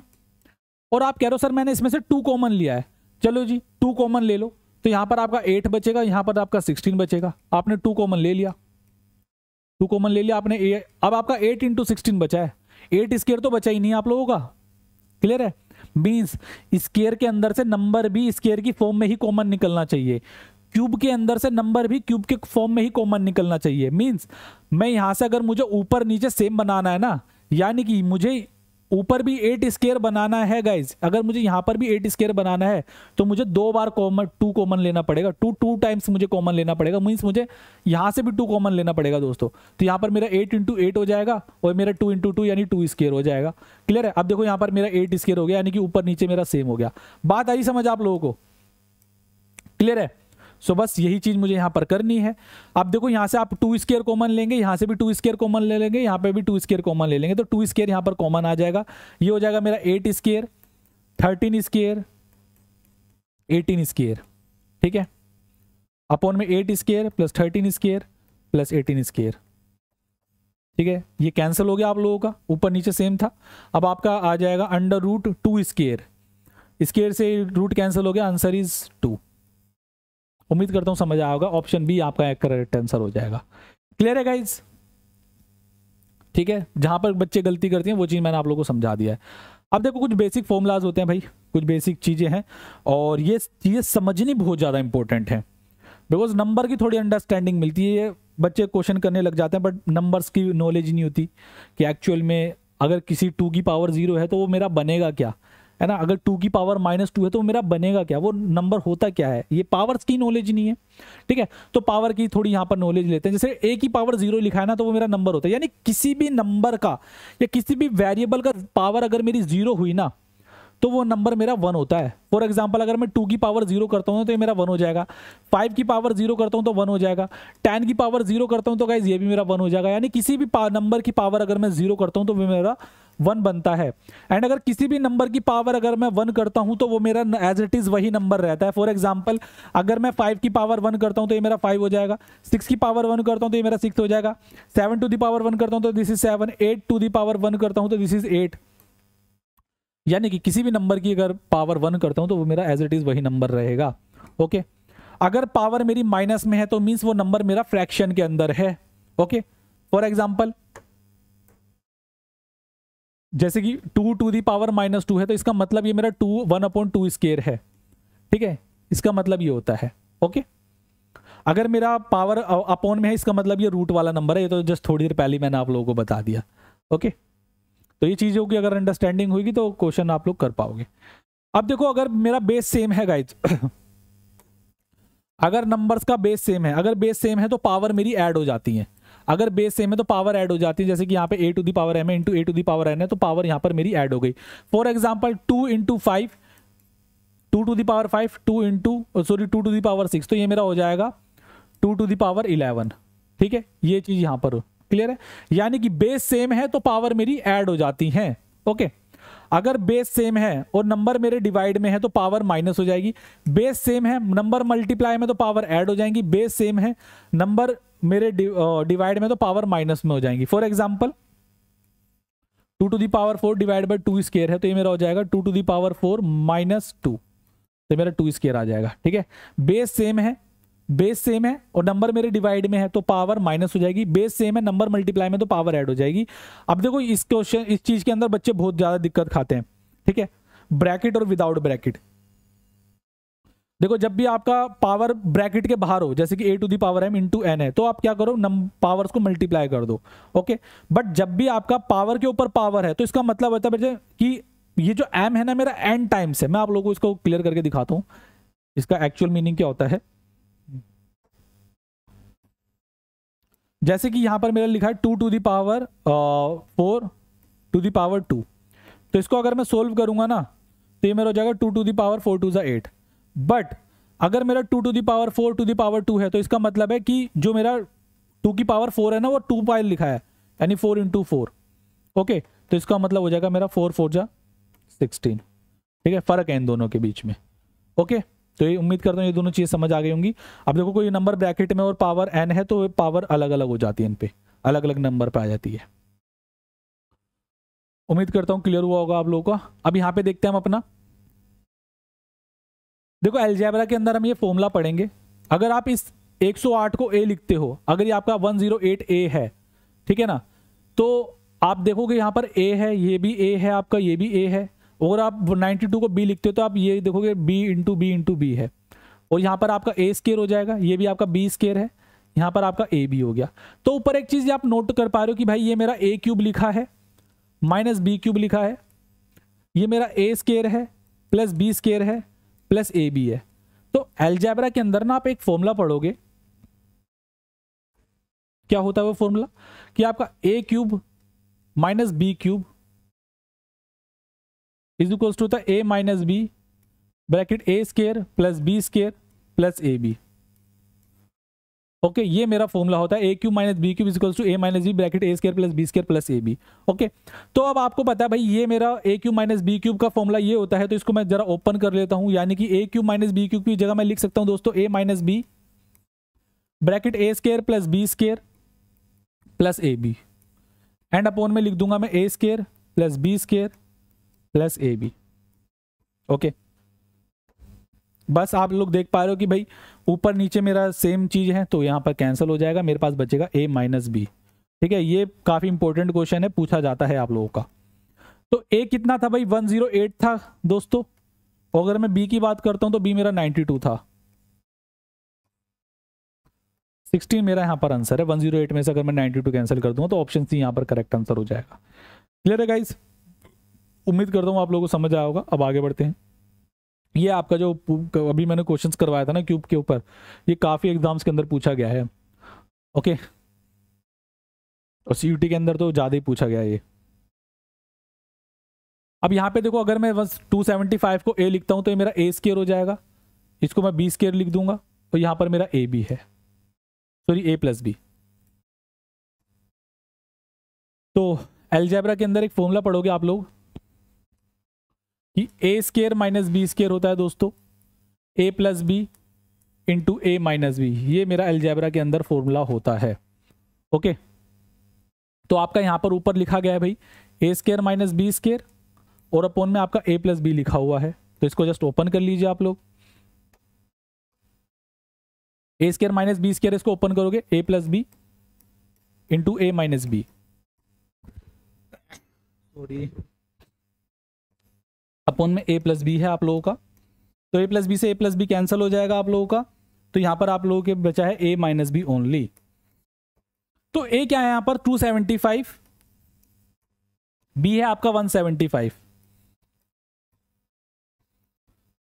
और आप कह रहे हो सर मैंने इसमें से टू कॉमन लिया है चलो जी टू कॉमन ले लो तो यहाँ पर आपका एट बचेगा यहाँ पर आपका सिक्सटीन बचेगा आपने टू कॉमन ले लिया टू कॉमन ले लिया आपने ए, अब आपका एट इंटू सिक्सटीन बचा है एट स्केयर तो बचा ही नहीं आप लोगों का क्लियर है मीन्स स्केयर के अंदर से नंबर भी स्केयर की फॉर्म में ही कॉमन निकलना चाहिए क्यूब के अंदर से नंबर भी क्यूब के फॉर्म में ही कॉमन निकलना चाहिए मीन्स मैं यहाँ से अगर मुझे ऊपर नीचे सेम बनाना है ना यानी कि मुझे ऊपर भी एट स्केयर बनाना है गाइज अगर मुझे यहाँ पर भी एट स्केयर बनाना है तो मुझे दो बार कॉमन टू कॉमन लेना पड़ेगा टू टू टाइम्स मुझे कॉमन लेना पड़ेगा मीन्स मुझे यहाँ से भी टू कॉमन लेना पड़ेगा दोस्तों तो यहाँ पर मेरा एट इंटू एट हो जाएगा और मेरा टू इंटू टू यानी टू स्केयर हो जाएगा क्लियर है अब देखो यहाँ पर मेरा एट स्केयर हो गया यानी कि ऊपर नीचे मेरा सेम हो गया बात आई समझ आप लोगों को क्लियर है सो बस यही चीज़ मुझे यहां पर करनी है अब देखो यहां से आप टू स्केयर कॉमन लेंगे यहां से भी टू स्केयर कॉमन ले लेंगे यहां पर भी टू स्केयर कॉमन ले लेंगे तो टू स्केयर यहां पर कॉमन आ जाएगा ये हो जाएगा मेरा eight square thirteen square eighteen square ठीक है अपॉन में eight square plus thirteen square plus eighteen square ठीक है ये कैंसिल हो गया आप लोगों का ऊपर नीचे सेम था अब आपका आ जाएगा under root two square square से रूट कैंसिल हो गया आंसर इज टू उम्मीद करता हूं समझ आया होगा ऑप्शन बी आपका एक करेक्ट आंसर हो जाएगा क्लियर है गाइज ठीक है जहां पर बच्चे गलती करते हैं वो चीज़ मैंने आप लोगों को समझा दिया है अब देखो कुछ बेसिक फॉर्मुलाज होते हैं भाई कुछ बेसिक चीज़ें हैं और ये चीजें समझनी बहुत ज़्यादा इंपॉर्टेंट है बिकॉज नंबर की थोड़ी अंडरस्टैंडिंग मिलती है बच्चे क्वेश्चन करने लग जाते हैं बट नंबर्स की नॉलेज नहीं होती कि एक्चुअल में अगर किसी टू की पावर जीरो है तो वो मेरा बनेगा क्या है ना अगर टू की पावर माइनस टू है तो मेरा बनेगा क्या वो नंबर होता क्या है ये पावर्स की नॉलेज नहीं है ठीक है तो पावर की थोड़ी यहाँ पर नॉलेज लेते हैं जैसे ए की पावर जीरो लिखा है ना तो वो मेरा नंबर होता है यानी किसी भी नंबर का या किसी भी वेरिएबल का पावर अगर मेरी जीरो हुई ना तो वो नंबर मेरा वन होता है फॉर एग्जाम्पल अगर मैं टू की पावर तो तो तो जीरो करता हूँ तो ये मेरा वन हो जाएगा फाइव की पावर जीरो करता हूँ तो वन हो जाएगा टेन की पावर जीरो करता हूँ तो गाइज ये भी मेरा वन हो जाएगा यानी किसी भी नंबर की पावर अगर मैं जीरो करता हूँ तो वो मेरा वन बनता है एंड अगर किसी भी नंबर की पावर अगर मैं वन करता हूँ तो वो मेरा एज इट इज़ वही नंबर रहता है फॉर एग्जाम्पल अगर मैं फाइव की पावर वन करता हूँ तो ये मेरा फाइव हो जाएगा सिक्स की पावर वन करता हूँ तो ये मेरा सिक्स हो जाएगा seven to the power one करता हूँ तो this is seven eight to the power one करता हूँ तो दिस इज एट यानी कि किसी भी नंबर की अगर पावर वन करता हूं तो वो मेरा एज इट इज़ वही नंबर रहेगा ओके अगर पावर मेरी माइनस में है तो मीन्स वो नंबर मेरा फ्रैक्शन के अंदर है ओके फॉर एग्जाम्पल जैसे कि two to the power minus two है तो इसका मतलब ये मेरा two one upon two square है ठीक है इसका मतलब ये होता है ओके अगर मेरा पावर अपॉन uh, में है इसका मतलब ये रूट वाला नंबर है ये तो जस्ट थोड़ी देर पहले मैंने आप लोगों को बता दिया ओके तो ये चीज़ों की अगर अंडरस्टैंडिंग होगी तो क्वेश्चन आप लोग कर पाओगे अब देखो अगर मेरा बेस सेम है गाइज अगर नंबर्स का बेस सेम है अगर बेस सेम है तो पावर मेरी ऐड हो जाती है अगर बेस सेम है तो पावर ऐड हो जाती है जैसे कि यहाँ पे A to the power M है into A to the power N है तो पावर यहाँ पर मेरी ऐड हो गई for example two into five two to the power five two into sorry two to the power six तो ये मेरा हो जाएगा two to the power eleven ठीक है ये चीज़ यहाँ पर हो क्लियर है यानी कि बेस सेम है तो पावर मेरी ऐड हो जाती है ओके अगर बेस सेम है और नंबर मेरे डिवाइड में है तो पावर माइनस हो जाएगी बेस सेम है नंबर मल्टीप्लाई में तो पावर ऐड हो जाएंगी बेस सेम है नंबर मेरे डिवाइड में तो पावर माइनस में हो जाएंगी for example two to the power four divide by two square है तो ये मेरा हो जाएगा two to the power four minus two तो मेरा टू स्केयर आ जाएगा ठीक है बेस सेम है बेस सेम है और नंबर मेरे डिवाइड में है तो पावर माइनस हो जाएगी बेस सेम है नंबर मल्टीप्लाई में तो पावर ऐड हो जाएगी अब देखो इस क्वेश्चन इस चीज के अंदर बच्चे बहुत ज्यादा दिक्कत खाते हैं ठीक है ब्रैकेट और विदाउट ब्रैकेट देखो जब भी आपका पावर ब्रैकेट के बाहर हो जैसे कि A to the power M into N है तो आप क्या करो नम पावर्स को मल्टीप्लाई कर दो ओके बट जब भी आपका पावर के ऊपर पावर है तो इसका मतलब होता है कि ये जो एम है ना मेरा एन टाइम्स है मैं आप लोगों को इसको क्लियर करके दिखाता हूँ इसका एक्चुअल मीनिंग क्या होता है जैसे कि यहाँ पर मेरा लिखा है two to the power four two the power two तो इसको अगर मैं सोल्व करूँगा ना तो ये मेरा हो जाएगा two to the power four two जो एट बट अगर मेरा two to the power four two the power two है तो इसका मतलब है कि जो मेरा टू की पावर फोर है ना वो टू पाई लिखा है यानी फोर इंटू फोर ओके तो इसका मतलब हो जाएगा मेरा फोर फोर जा सिक्सटीन ठीक है फ़र्क है इन दोनों के बीच में ओके okay? तो ये उम्मीद करता हूँ ये दोनों चीज़ समझ आ गई होंगी अब देखो कोई नंबर ब्रैकेट में और पावर एन है तो पावर अलग अलग हो जाती है इन पर अलग अलग नंबर पर आ जाती है उम्मीद करता हूँ क्लियर हुआ होगा आप लोगों का अब यहाँ पे देखते हैं हम अपना देखो एलजेबरा के अंदर हम ये फॉर्मूला पढ़ेंगे अगर आप इस 108 को ए लिखते हो अगर ये आपका 108 ए है ठीक है ना तो आप देखोगे यहाँ पर ए है ये भी ए है आपका ये भी ए है अगर आप 92 को बी लिखते हो तो आप ये देखोगे B into B into B है और यहाँ पर आपका ए स्केयर हो जाएगा ये भी आपका बी स्केयर है यहाँ पर आपका ए बी हो गया तो ऊपर एक चीज़ आप नोट कर पा रहे हो कि भाई ये मेरा ए क्यूब लिखा है माइनस बी क्यूब लिखा है ये मेरा ए स्केयर है प्लस बी स्केयर है प्लस ए बी है तो एल्जैबरा के अंदर ना आप एक फॉर्मूला पढ़ोगे क्या होता है वो फॉर्मूला कि आपका A cube minus B cube is equals to होता A minus B bracket A square plus B square plus A B okay ये मेरा फॉर्मूला होता है A cube minus B cube is equals to A minus B bracket A square plus B square plus A B okay तो अब आपको पता है भाई ये मेरा A cube minus B cube का फॉर्मूला ये होता है तो इसको मैं जरा ओपन कर लेता हूँ यानी कि A cube minus B cube की जगह मैं लिख सकता हूँ दोस्तों A minus B bracket A square plus B square plus A B and upon में लिख दूंगा मैं A square plus B square plus A B okay बस आप लोग देख पा रहे हो कि भाई ऊपर नीचे मेरा सेम चीज़ है तो यहाँ पर कैंसिल हो जाएगा मेरे पास बचेगा ए माइनस बी ठीक है ये काफ़ी इंपॉर्टेंट क्वेश्चन है पूछा जाता है आप लोगों का तो ए कितना था भाई वन जीरो एट था दोस्तों अगर मैं बी की बात करता हूं तो बी मेरा टू था सिक्सटीन मेरा यहाँ पर आंसर है वन जीरो एट में से अगर मैं नाइनटी टू कैंसिल कर दूंगा तो ऑप्शन सी यहाँ पर करेक्ट आंसर हो जाएगा क्लियर है गाइज़ उम्मीद करता हूँ आप लोगों को समझ आया होगा अब आगे बढ़ते हैं ये आपका जो अभी मैंने क्वेश्चन करवाया था ना क्यूब के ऊपर ये काफ़ी एग्जाम्स के अंदर पूछा गया है ओके और सी के अंदर तो ज़्यादा ही पूछा गया ये अब यहाँ पे देखो अगर मैं बस 275 को ए लिखता हूँ तो ये मेरा ए स्केयर हो जाएगा इसको मैं बी स्केयर लिख दूंगा और यहाँ पर मेरा ए बी है सॉरी ए प्लस बी तो एल्जेब्रा के अंदर एक फॉर्मूला पढ़ोगे आप लोग कि A square minus B square होता है दोस्तों A plus B into A minus B ये मेरा एल्जेब्रा के अंदर फॉर्मूला होता है ओके तो आपका यहाँ पर ऊपर लिखा गया है भाई A square minus B square और अपोन में आपका ए प्लस बी लिखा हुआ है तो इसको जस्ट ओपन कर लीजिए आप लोग A square minus B square इसको ओपन करोगे A plus B into A minus B sorry upon में ए प्लस बी है आप लोगों का तो ए प्लस बी से ए प्लस बी कैंसिल हो जाएगा आप लोगों का तो यहाँ पर आप लोगों के बचा है ए माइनस बी ओनली तो ए क्या है यहाँ पर 275 बी है आपका 175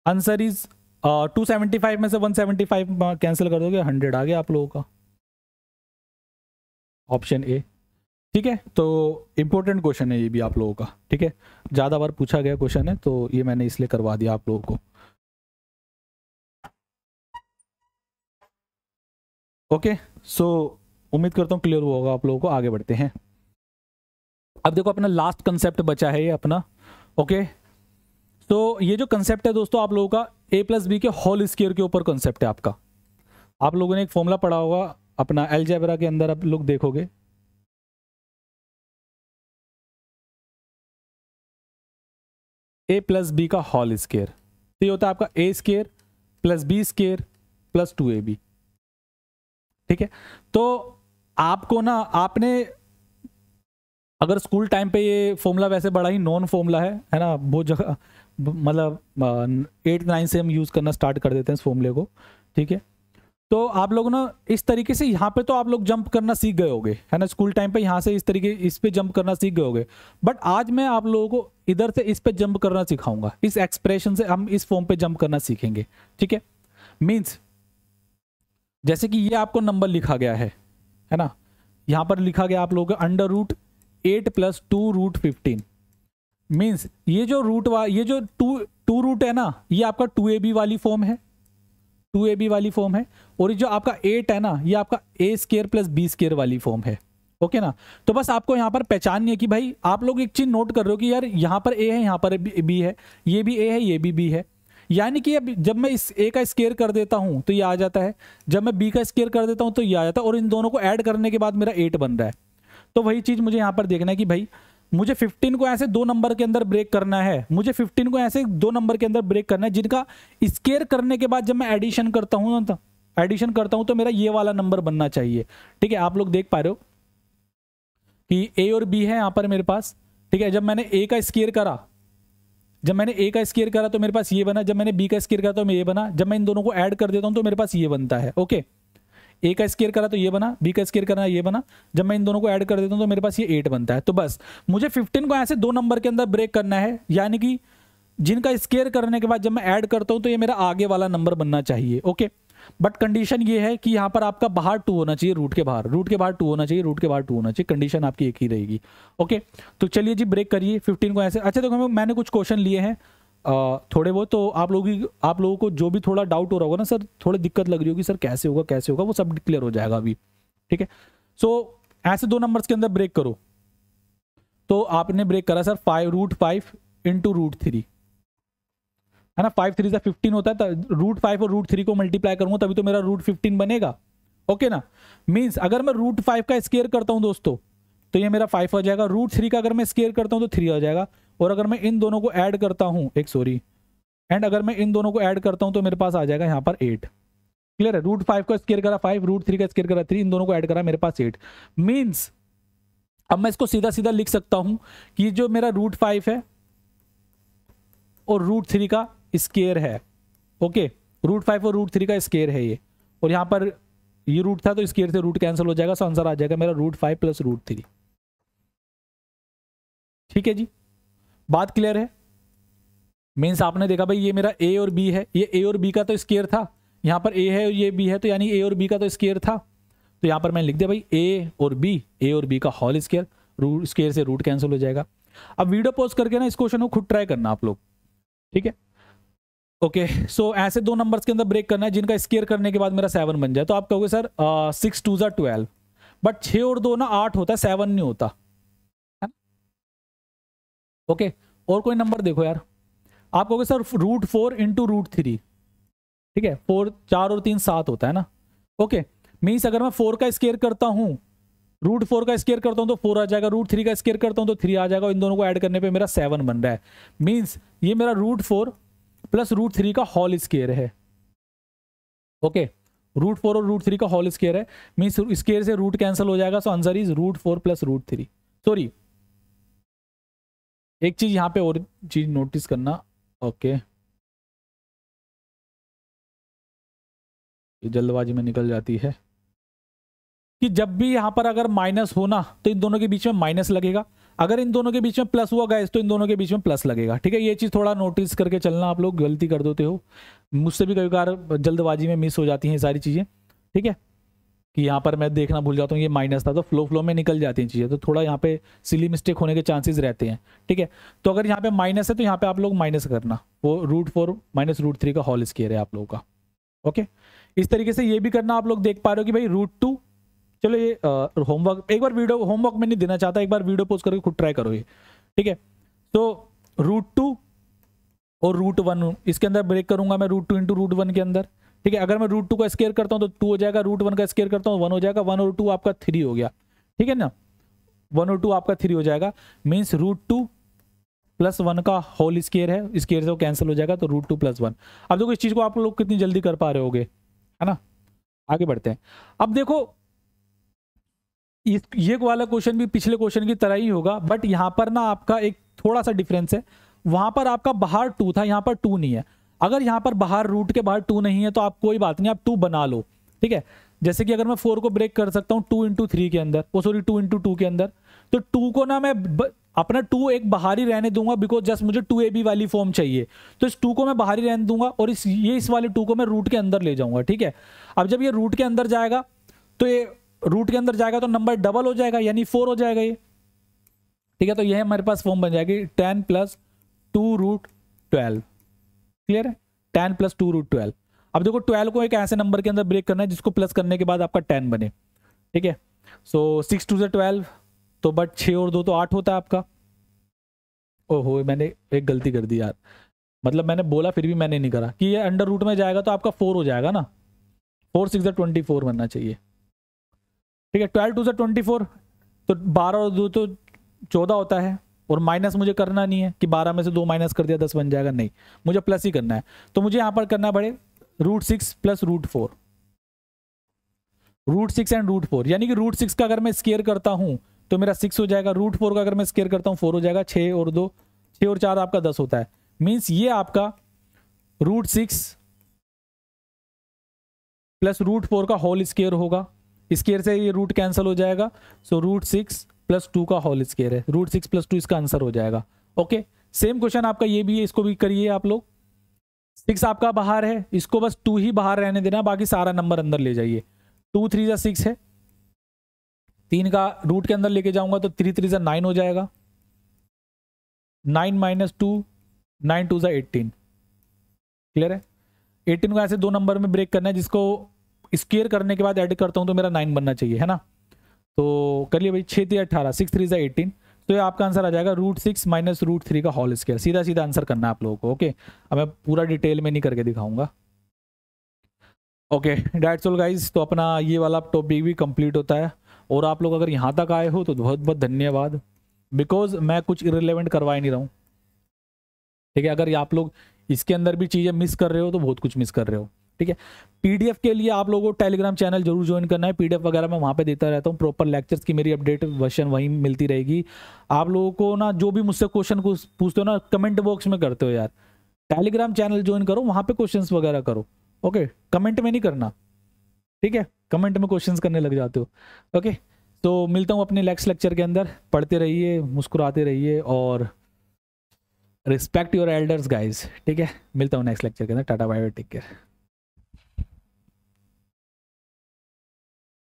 answer is two seventy five में से वन सेवेंटी फाइव कैंसिल कर दोगे हंड्रेड आ गया आप लोगों का ऑप्शन ए ठीक है तो इम्पोर्टेंट क्वेश्चन है ये भी आप लोगों का ठीक है ज़्यादा बार पूछा गया क्वेश्चन है तो ये मैंने इसलिए करवा दिया आप लोगों को ओके सो उम्मीद करता हूँ क्लियर हुआ होगा आप लोगों को आगे बढ़ते हैं अब देखो अपना लास्ट कंसेप्ट बचा है ये अपना ओके तो ये जो कंसेप्ट है दोस्तों आप लोगों का ए प्लस बी के होल स्केयर के ऊपर कंसेप्ट है आपका आप लोगों ने एक फॉर्मूला पढ़ा होगा अपना एलजेबरा के अंदर आप लोग देखोगे ए प्लस बी का हॉल स्केयर तो ये होता है आपका A square plus B square plus two A B ठीक है तो आपको ना आपने अगर स्कूल टाइम पे ये फॉर्मूला वैसे बड़ा ही नॉन फॉर्मूला है है ना बहुत जगह मतलब एट नाइन से हम यूज़ करना स्टार्ट कर देते हैं इस फॉर्मूले को ठीक है तो आप लोग ना इस तरीके से यहाँ पे तो आप लोग जंप करना सीख गए होगे है ना स्कूल टाइम पे यहाँ से इस तरीके इस पे जंप करना सीख गए होगे बट आज मैं आप लोगों को इधर से इस पे जंप करना सिखाऊंगा इस एक्सप्रेशन से हम इस फॉर्म पे जंप करना सीखेंगे ठीक है मीन्स जैसे कि ये आपको नंबर लिखा गया है है ना यहाँ पर लिखा गया आप लोगों का under root eight plus two root fifteen means ये जो रूट वा ये जो टू टू रूट है ना ये आपका टू ए बी वाली फॉर्म है टू ए बी वाली फॉर्म है और ये जो आपका एट है ना ये आपका A square plus B square वाली फॉर्म है ओके ना तो बस आपको यहाँ पर पहचाननी है कि भाई आप लोग एक चीज नोट कर रहे हो कि यार यहाँ पर ए है यहाँ पर बी है ये भी ए है ये भी बी है यानी कि अब जब मैं इस ए का स्केयर कर देता हूँ तो ये आ जाता है जब मैं बी का स्केयर कर देता हूँ तो ये आ जाता है और इन दोनों को ऐड करने के बाद मेरा एट बन रहा है तो वही चीज़ मुझे यहाँ पर देखना है कि भाई मुझे 15 को ऐसे दो नंबर के अंदर ब्रेक करना है मुझे 15 को ऐसे दो नंबर के अंदर ब्रेक करना है जिनका स्केयर करने के बाद जब मैं एडिशन करता हूँ ना तो एडिशन करता हूं तो मेरा ये वाला नंबर बनना चाहिए ठीक है आप लोग देख पा रहे हो कि ए और बी है यहाँ पर मेरे पास ठीक है जब मैंने ए का स्केयर करा जब मैंने ए का स्केयर करा तो मेरे पास ये बना जब मैंने बी का स्केयर करा तो ये बना जब मैं इन दोनों को ऐड कर देता हूँ तो मेरे पास ये बनता है ओके ए का स्केयर करा तो ये बना बी का स्केयर करना ये बना जब मैं इन दोनों को ऐड कर देता हूँ तो मेरे पास ये एट बनता है तो बस मुझे फिफ्टीन को ऐसे दो नंबर के अंदर ब्रेक करना है यानी कि जिनका स्केयर करने के बाद जब मैं ऐड करता हूँ तो ये मेरा आगे वाला नंबर बनना चाहिए ओके okay? बट कंडीशन ये है कि यहाँ पर आपका बाहर टू होना चाहिए रूट के बाहर रूट के बाहर टू होना चाहिए रूट के बाहर टू होना चाहिए कंडीशन आपकी एक ही रहेगी ओके तो चलिए जी ब्रेक करिए फिफ्टीन को ऐसे अच्छा देखो मैंने कुछ क्वेश्चन लिए हैं थोड़े बहुत तो आप लोग की आप लोगों को जो भी थोड़ा डाउट हो रहा होगा ना सर थोड़ी दिक्कत लग रही होगी सर कैसे होगा कैसे होगा वो सब क्लियर हो जाएगा अभी ठीक है सो ऐसे दो नंबर्स के अंदर ब्रेक करो तो आपने ब्रेक करा sir five root five into root three है ना फाइव थ्री से फिफ्टीन होता है रूट फाइव और रूट थ्री को मल्टीप्लाई करूंगा तभी तो मेरा रूट फिफ्टीन बनेगा ओके ना मीन्स अगर मैं रूट फाइव का स्केयर करता हूँ दोस्तों तो ये मेरा फाइव आ जाएगा रूट थ्री का अगर मैं स्केयर करता हूँ तो थ्री आ जाएगा और अगर मैं इन दोनों को ऐड करता हूँ एक सॉरी एंड अगर मैं इन दोनों को ऐड करता हूँ तो मेरे पास आ जाएगा यहाँ पर एट क्लियर है रूट फाइव का स्केयर करा फाइव रूट थ्री का स्केयर करा थ्री इन दोनों को ऐड करा मेरे पास एट मीन्स अब मैं इसको सीधा सीधा लिख सकता हूँ कि जो मेरा रूट फाइव है और रूट थ्री का स्केयर है ओके रूट फाइव और रूट थ्री का स्केयर है ये और यहाँ पर ये रूट था तो स्केयर से रूट कैंसिल हो जाएगा सो आंसर आ जाएगा मेरा root five plus root three ठीक है जी बात क्लियर है मीन्स आपने देखा भाई ये मेरा ए और बी है ये ए और बी का तो स्केयर था यहाँ पर ए है और ये बी है तो यानी ए और बी का तो स्केयर था तो यहाँ पर मैंने लिख दिया भाई ए और बी ए और बी का हॉल स्केयर रूट स्केयर से रूट कैंसिल हो जाएगा अब वीडियो पोस्ट करके ना इस क्वेश्चन को खुद ट्राई करना आप लोग ठीक है ओके सो ऐसे दो नंबर्स के अंदर ब्रेक करना है जिनका स्केयर करने के बाद मेरा सेवन बन जाए तो आप कहोगे सर सिक्स टू जर ट्वेल्व बट छः और दो ना आठ होता है सेवन नहीं होता है ना ओके और कोई नंबर देखो यार आप कहोगे sir root four into root three ठीक है फोर चार और तीन सात होता है ना ओके मीन्स अगर मैं फोर का स्केयर करता हूँ रूट फोर का स्केयर करता हूँ तो फोर आ जाएगा रूट थ्री का स्केयर करता हूँ तो थ्री आ जाएगा इन दोनों को ऐड करने पे मेरा सेवन बन रहा है मीन्स ये मेरा root four plus root three का हॉल स्केयर है ओके रूट फोर और रूट थ्री का हॉल स्केयर है मीन्स स्केयर से रूट कैंसिल हो जाएगा so answer is root four plus root three sorry एक चीज यहां पे और चीज नोटिस करना ओके जल्दबाजी में निकल जाती है कि जब भी यहां पर अगर माइनस हो ना तो इन दोनों के बीच में माइनस लगेगा अगर इन दोनों के बीच में प्लस हुआ गाइस तो इन दोनों के बीच में प्लस लगेगा ठीक है ये चीज़ थोड़ा नोटिस करके चलना आप लोग गलती कर देते हो मुझसे भी कई बार जल्दबाजी में मिस हो जाती हैं सारी चीज़ें ठीक है कि यहाँ पर मैं देखना भूल जाता हूँ ये माइनस था तो फ्लो फ्लो में निकल जाती हैं चीज़ें तो थोड़ा यहाँ पे सिली मिस्टेक होने के चांसेस रहते हैं ठीक है तो अगर यहाँ पे माइनस है तो यहाँ पे आप लोग माइनस करना वो root four minus root three का हॉल स्केयर है आप लोगों का ओके इस तरीके से ये भी करना आप लोग देख पा रहे हो कि भाई रूट टू चलो ये होमवर्क एक बार वीडियो होमवर्क में नहीं देना चाहता एक बार वीडियो पोस्ट करके खुद ट्राई करो ये ठीक है तो रूट टू और रूट वन इसके अंदर ब्रेक करूंगा मैं root two into root one के अंदर ठीक है अगर मैं रूट टू का स्केयर करता हूँ तो टू हो जाएगा रूट वन का स्केयर करता हूँ वन तो हो जाएगा वन और टू आपका थ्री हो गया ठीक है ना वन और टू आपका थ्री हो जाएगा means root two plus one का होल स्केयर है स्केयर से वो कैंसिल हो जाएगा तो रूट टू प्लस वन अब देखो इस चीज़ को आप लोग कितनी जल्दी कर पा रहे होगे है ना आगे बढ़ते हैं अब देखो इस ये वाला क्वेश्चन भी पिछले क्वेश्चन की तरह ही होगा बट यहाँ पर ना आपका एक थोड़ा सा डिफरेंस है वहां पर आपका बाहर टू था यहाँ पर टू नहीं है अगर यहाँ पर बाहर रूट के बाहर टू नहीं है तो आप कोई बात नहीं आप टू बना लो ठीक है जैसे कि अगर मैं फोर को ब्रेक कर सकता हूँ टू इंटू थ्री के अंदर वो सॉरी टू इंटू टू के अंदर तो टू को ना मैं ब, अपना टू एक बाहर ही रहने दूंगा बिकॉज जस्ट मुझे टू ए बी वाली फॉर्म चाहिए तो इस टू को मैं बाहर ही रहने दूंगा और इस ये इस वाले टू को मैं रूट के अंदर ले जाऊंगा ठीक है अब जब ये रूट के अंदर जाएगा तो ये रूट के अंदर जाएगा तो नंबर डबल हो जाएगा यानी फोर हो जाएगा ये ठीक है तो यह हमारे पास फॉर्म बन जाएगी ten plus two root twelve clear है ten plus two root twelve अब देखो ट्वेल्व को एक ऐसे नंबर के अंदर ब्रेक करना है जिसको प्लस करने के बाद आपका टेन बने ठीक है सो सिक्स टू से ट्वेल्व तो बट छः और दो तो आठ होता है आपका ओहो मैंने एक गलती कर दी यार मतलब मैंने बोला फिर भी मैंने नहीं करा कि ये अंडर रूट में जाएगा तो आपका फोर हो जाएगा ना फोर सिक्स ट्वेंटी फोर बनना चाहिए ठीक है ट्वेल्व टू से ट्वेंटी फोर तो बारह और दो तो चौदह होता है और माइनस मुझे करना नहीं है कि बारह में से दो माइनस कर दिया दस बन जाएगा नहीं मुझे प्लस ही करना है तो मुझे यहाँ पर करना पड़े root six plus root four root six and root four यानी कि रूट सिक्स का अगर मैं स्केयर करता हूँ तो मेरा सिक्स हो जाएगा रूट फोर का अगर मैं स्केयर करता हूँ फोर हो जाएगा छः और दो छः और चार आपका दस होता है मीन्स ये आपका root six plus root four का होल स्केयर होगा स्केयर से ये रूट कैंसिल हो जाएगा so root six plus two का होल स्केयर है रूट सिक्स प्लस टू इसका आंसर हो जाएगा ओके सेम क्वेश्चन आपका ये भी है इसको भी करिए आप लोग सिक्स आपका बाहर है इसको बस टू ही बाहर रहने देना बाकी सारा नंबर अंदर ले जाइए टू थ्री जा सिक्स है तीन का रूट के अंदर लेके जाऊंगा तो थ्री थ्री जो नाइन हो जाएगा nine minus two nine two जै एट्टीन क्लियर है एटीन को ऐसे दो नंबर में ब्रेक करना है जिसको स्केयर करने के बाद ऐड करता हूँ तो मेरा नाइन बनना चाहिए है ना तो करिए भाई छः थी अट्ठारह सिक्स थ्री ज़ा एटीन तो ये आपका आंसर आ जाएगा root six minus root three का होल स्केयर सीधा सीधा आंसर करना है आप लोगों को ओके अब मैं पूरा डिटेल में नहीं करके दिखाऊंगा ओके डैट्स ऑल गाइज तो अपना ये वाला टॉपिक भी कंप्लीट होता है और आप लोग अगर यहाँ तक आए हो तो बहुत बहुत धन्यवाद बिकॉज मैं कुछ इरेलीवेंट करवा नहीं रहा हूँ ठीक है अगर आप लोग इसके अंदर भी चीज़ें मिस कर रहे हो तो बहुत कुछ मिस कर रहे हो ठीक है पीडीएफ के लिए आप लोगों को टेलीग्राम चैनल जरूर ज्वाइन करना है पीडीएफ वगैरह मैं वहाँ पे देता रहता हूँ प्रॉपर लेक्चर्स की मेरी अपडेट वर्षन वहीं मिलती रहेगी आप लोगों को ना जो भी मुझसे क्वेश्चन पूछते हो ना कमेंट बॉक्स में करते हो यार टेलीग्राम चैनल ज्वाइन करो वहाँ पे क्वेश्चंस वगैरह करो ओके कमेंट में नहीं करना ठीक है कमेंट में क्वेश्चन करने लग जाते हो ओके तो मिलता हूँ अपने नेक्स्ट लेक्चर के अंदर पढ़ते रहिए मुस्कुराते रहिए और रिस्पेक्ट योर एल्डर्स गाइज ठीक है मिलता हूँ नेक्स्ट लेक्चर के अंदर टाटा बाय टेक केयर